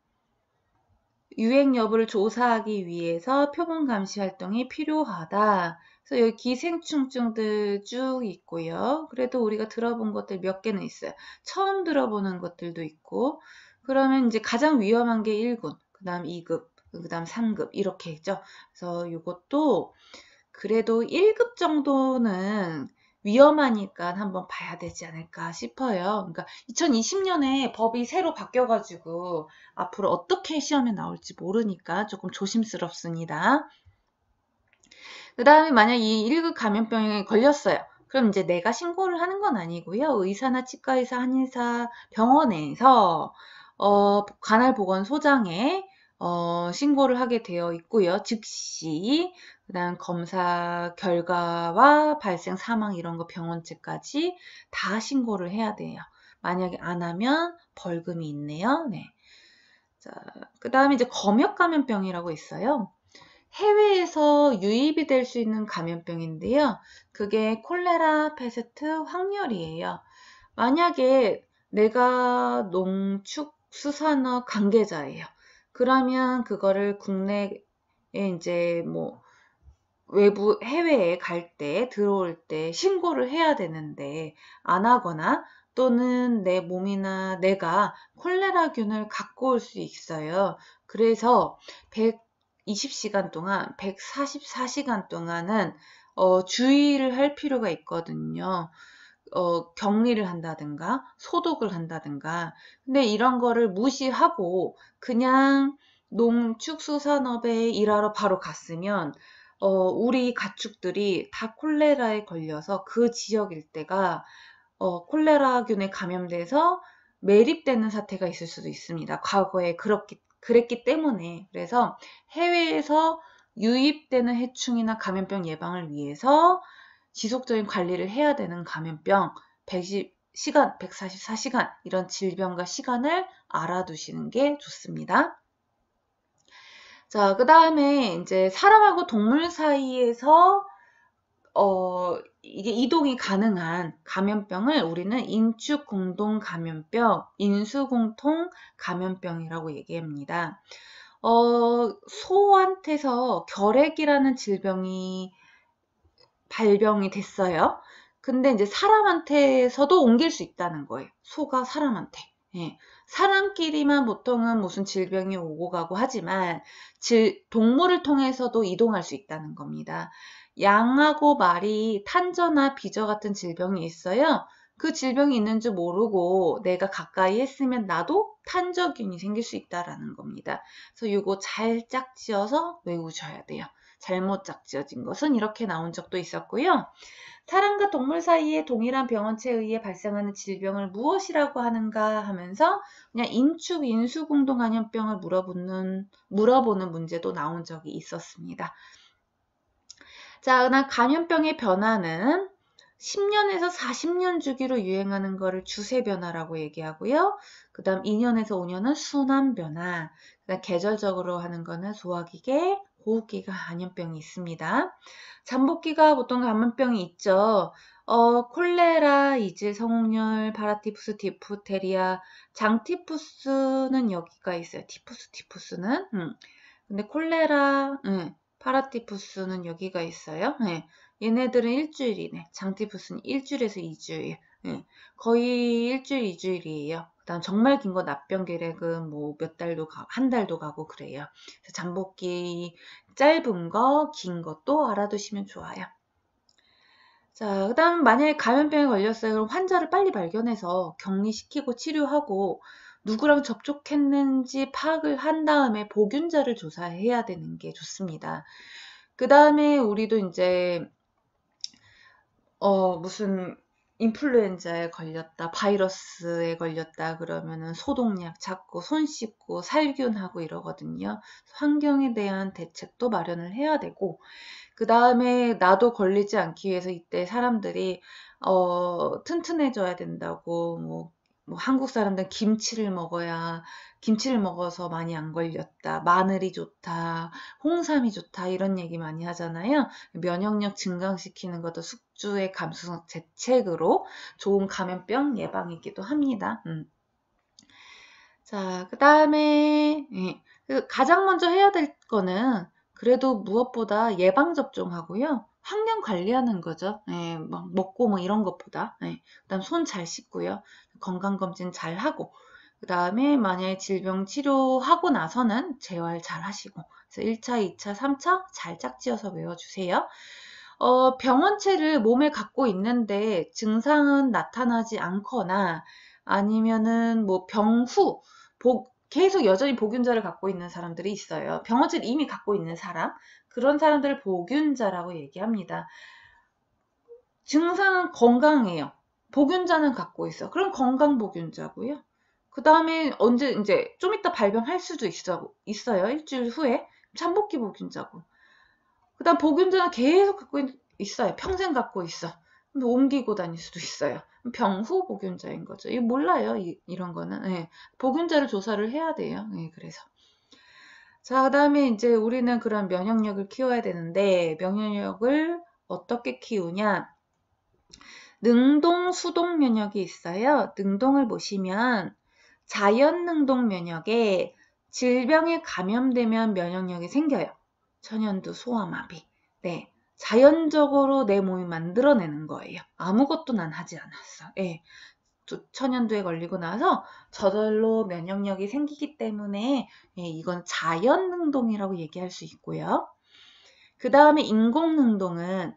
유행 여부를 조사하기 위해서 표본 감시 활동이 필요하다. 그래서 여기 기생충증들 쭉 있고요. 그래도 우리가 들어본 것들 몇 개는 있어요. 처음 들어보는 것들도 있고, 그러면 이제 가장 위험한 게 1군, 그 다음 2급, 그 다음 3급, 이렇게 있죠. 그래서 이것도 그래도 1급 정도는 위험하니까 한번 봐야 되지 않을까 싶어요. 그러니까 2020년에 법이 새로 바뀌어가지고 앞으로 어떻게 시험에 나올지 모르니까 조금 조심스럽습니다. 그 다음에 만약 이 1급 감염병에 걸렸어요. 그럼 이제 내가 신고를 하는 건 아니고요. 의사나 치과의사, 한의사, 병원에서 어, 관할 보건소장에 어, 신고를 하게 되어 있고요. 즉시 그다음 검사 결과와 발생 사망 이런 거 병원체까지 다 신고를 해야 돼요. 만약에 안 하면 벌금이 있네요. 네. 자, 그다음에 이제 검역 감염병이라고 있어요. 해외에서 유입이 될 수 있는 감염병인데요. 그게 콜레라, 페스트, 황열이에요. 만약에 내가 농축 수산업 관계자예요. 그러면 그거를 국내에 이제 뭐 외부 해외에 갈 때, 들어올 때 신고를 해야 되는데 안 하거나 또는 내 몸이나 내가 콜레라균을 갖고 올 수 있어요. 그래서 120시간 동안, 144시간 동안은 어, 주의를 할 필요가 있거든요. 어, 격리를 한다든가 소독을 한다든가 근데 이런 거를 무시하고 그냥 농축수산업에 일하러 바로 갔으면 어, 우리 가축들이 다 콜레라에 걸려서 그 지역 일대가 어, 콜레라균에 감염돼서 매립되는 사태가 있을 수도 있습니다. 과거에 그렇기, 그랬기 때문에 그래서 해외에서 유입되는 해충이나 감염병 예방을 위해서 지속적인 관리를 해야 되는 감염병, 110시간, 144시간 이런 질병과 시간을 알아두시는 게 좋습니다. 자, 그 다음에 이제 사람하고 동물 사이에서 어, 이게 이동이 가능한 감염병을 우리는 인축 공동 감염병, 인수공통 감염병이라고 얘기합니다. 어, 소한테서 결핵이라는 질병이 발병이 됐어요. 근데 이제 사람한테서도 옮길 수 있다는 거예요. 소가 사람한테. 예. 사람끼리만 보통은 무슨 질병이 오고 가고 하지만 질, 동물을 통해서도 이동할 수 있다는 겁니다. 양하고 말이 탄저나 비저 같은 질병이 있어요. 그 질병이 있는 줄 모르고 내가 가까이 했으면 나도 탄저균이 생길 수 있다라는 겁니다. 그래서 이거 잘 짝지어서 외우셔야 돼요. 잘못 짝지어진 것은 이렇게 나온 적도 있었고요. 사람과 동물 사이의 동일한 병원체에 의해 발생하는 질병을 무엇이라고 하는가 하면서 그냥 인축 인수 공동 안염병을 물어보는 물어보는 문제도 나온 적이 있었습니다. 자, 그러나 감염병의 변화는 10년에서 40년 주기로 유행하는 것을 주세 변화라고 얘기하고요. 그 다음 2년에서 5년은 순환 변화. 그 다음 계절적으로 하는 거는 소화기계, 호흡기가 감염병이 있습니다. 잠복기가 보통 감염병이 있죠. 어, 콜레라, 이질 성열, 파라티푸스, 디프테리아, 장티푸스는 여기가 있어요. 티푸스, 티푸스는. 음. 근데 콜레라, 음, 파라티푸스는 여기가 있어요. 예. 얘네들은 일주일이네. 장티푸스는 일주일에서 이주일. 예. 거의 일주일, 이주일이에요. 그다음 정말 긴건 납병 계획은 뭐 몇 달도 가, 한 달도 가고 그래요. 잠복기 짧은 거, 긴 것도 알아두시면 좋아요. 자, 그다음 만약에 감염병에 걸렸어요. 그럼 환자를 빨리 발견해서 격리시키고 치료하고 누구랑 접촉했는지 파악을 한 다음에 보균자를 조사해야 되는 게 좋습니다. 그 다음에 우리도 이제 어 무슨 인플루엔자에 걸렸다, 바이러스에 걸렸다 그러면은 소독약 찾고 손 씻고 살균하고 이러거든요. 환경에 대한 대책도 마련을 해야 되고 그 다음에 나도 걸리지 않기 위해서 이때 사람들이 어 튼튼해져야 된다고 뭐, 뭐 한국 사람들은 김치를 먹어야 김치를 먹어서 많이 안 걸렸다, 마늘이 좋다, 홍삼이 좋다 이런 얘기 많이 하잖아요. 면역력 증강시키는 것도 숙 숙주의 감수성 대책으로 좋은 감염병 예방이기도 합니다. 음. 자, 예, 그 다음에 예, 가장 먼저 해야 될 거는 그래도 무엇보다 예방접종하고요. 환경 관리하는 거죠. 예, 막 뭐 먹고 뭐 이런 것보다. 예, 그 다음 손 잘 씻고요. 건강검진 잘 하고. 그 다음에 만약에 질병 치료하고 나서는 재활 잘 하시고. 그래서 1차, 2차, 3차 잘 짝지어서 외워주세요. 어, 병원체를 몸에 갖고 있는데 증상은 나타나지 않거나 아니면은 뭐 병후 계속 여전히 보균자를 갖고 있는 사람들이 있어요. 병원체를 이미 갖고 있는 사람 그런 사람들을 보균자라고 얘기합니다. 증상은 건강해요. 보균자는 갖고 있어. 그럼 건강 보균자고요. 그 다음에 언제 이제 좀 이따 발병할 수도 있어, 있어요. 일주일 후에. 참복기 보균자고. 그 다음 복균자는 계속 갖고 있어요. 평생 갖고 있어. 옮기고 다닐 수도 있어요. 병후 복균자인 거죠. 이거 몰라요. 이, 런 거는. 예. 복균자를 조사를 해야 돼요. 예, 그래서. 자, 그 다음에 이제 우리는 그런 면역력을 키워야 되는데, 면역력을 어떻게 키우냐. 능동, 수동 면역이 있어요. 능동을 보시면, 자연 능동 면역에 질병에 감염되면 면역력이 생겨요. 천연두, 소아마비. 네. 자연적으로 내 몸이 만들어내는 거예요. 아무것도 난 하지 않았어. 예. 천연두에 걸리고 나서 저절로 면역력이 생기기 때문에 예, 이건 자연 능동이라고 얘기할 수 있고요. 그 다음에 인공 능동은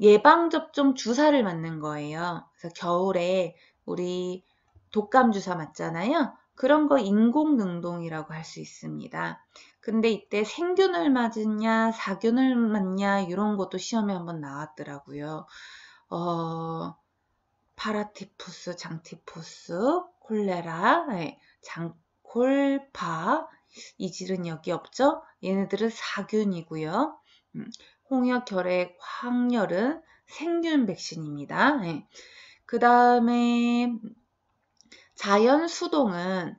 예방접종 주사를 맞는 거예요. 그래서 겨울에 우리 독감 주사 맞잖아요. 그런 거 인공 능동이라고 할 수 있습니다. 근데 이때 생균을 맞았냐, 사균을 맞냐, 이런 것도 시험에 한번 나왔더라고요. 어, 파라티푸스, 장티푸스, 콜레라, 네, 장콜파, 이질은 여기 없죠? 얘네들은 사균이고요. 음, 홍역, 결핵, 황열은 생균 백신입니다. 네. 그 다음에 자연 수동은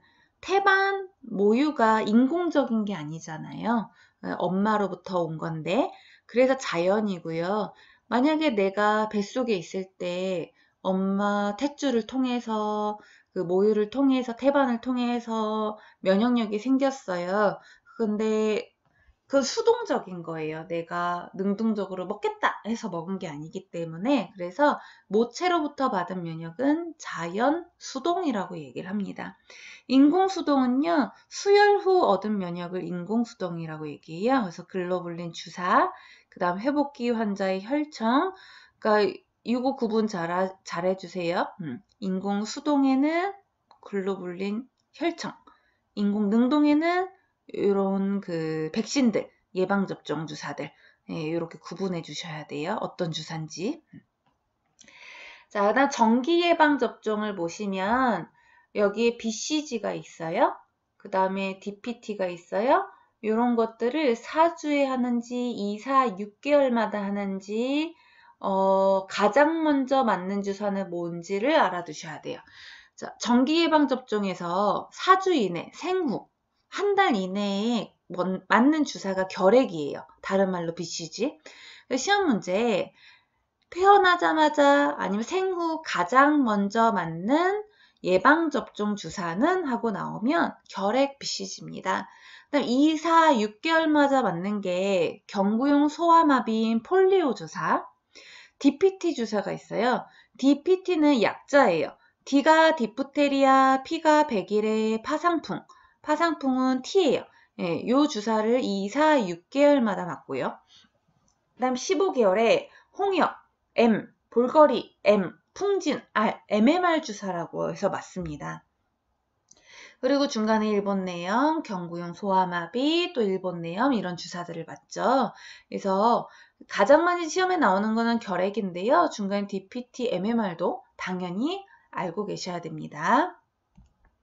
태반 모유가 인공적인 게 아니잖아요. 어, 엄마로부터 온 건데 그래서 자연이고요. 만약에 내가 뱃속에 있을 때 엄마 탯줄을 통해서 그 모유를 통해서 태반을 통해서 면역력이 생겼어요. 근데 그 수동적인 거예요. 내가 능동적으로 먹겠다 해서 먹은 게 아니기 때문에 그래서 모체로부터 받은 면역은 자연 수동이라고 얘기를 합니다. 인공 수동은요. 수혈 후 얻은 면역을 인공 수동이라고 얘기해요. 그래서 글로불린 주사, 그다음 회복기 환자의 혈청 그러니까 이거 구분 잘, 잘해주세요. 음, 인공 수동에는 글로불린 혈청, 인공 능동에는 이런 그 백신들, 예방접종 주사들, 예, 이렇게 구분해 주셔야 돼요. 어떤 주사인지. 자, 나 정기 예방 접종을 보시면 여기에 BCG가 있어요. 그 다음에 DPT가 있어요. 이런 것들을 4주에 하는지 2, 4, 6개월마다 하는지 어, 가장 먼저 맞는 주사는 뭔지를 알아두셔야 돼요. 자, 정기 예방 접종에서 4주 이내 생후 한달 이내에 맞는 주사가 결핵이에요. 다른 말로 BCG. 그 시험 문제 태어나자마자 아니면 생후 가장 먼저 맞는 예방접종 주사는 하고 나오면 결핵 BCG입니다. 그다음 2, 4, 6개월마다 맞는 게 경구용 소아마비인 폴리오 주사, DPT 주사가 있어요. DPT는 약자예요. D가 디프테리아, P가 백일의 파상풍, 파상풍은 T예요. 예, 요 주사를 2, 4, 6개월마다 맞고요. 그 다음 15개월에 홍역, M, 볼거리, M, 풍진, R, MMR 주사라고 해서 맞습니다. 그리고 중간에 일본 내염, 경구용 소아마비, 또 일본 내염 이런 주사들을 맞죠. 그래서 가장 많이 시험에 나오는 거는 결핵인데요. 중간 DPT, MMR도 당연히 알고 계셔야 됩니다.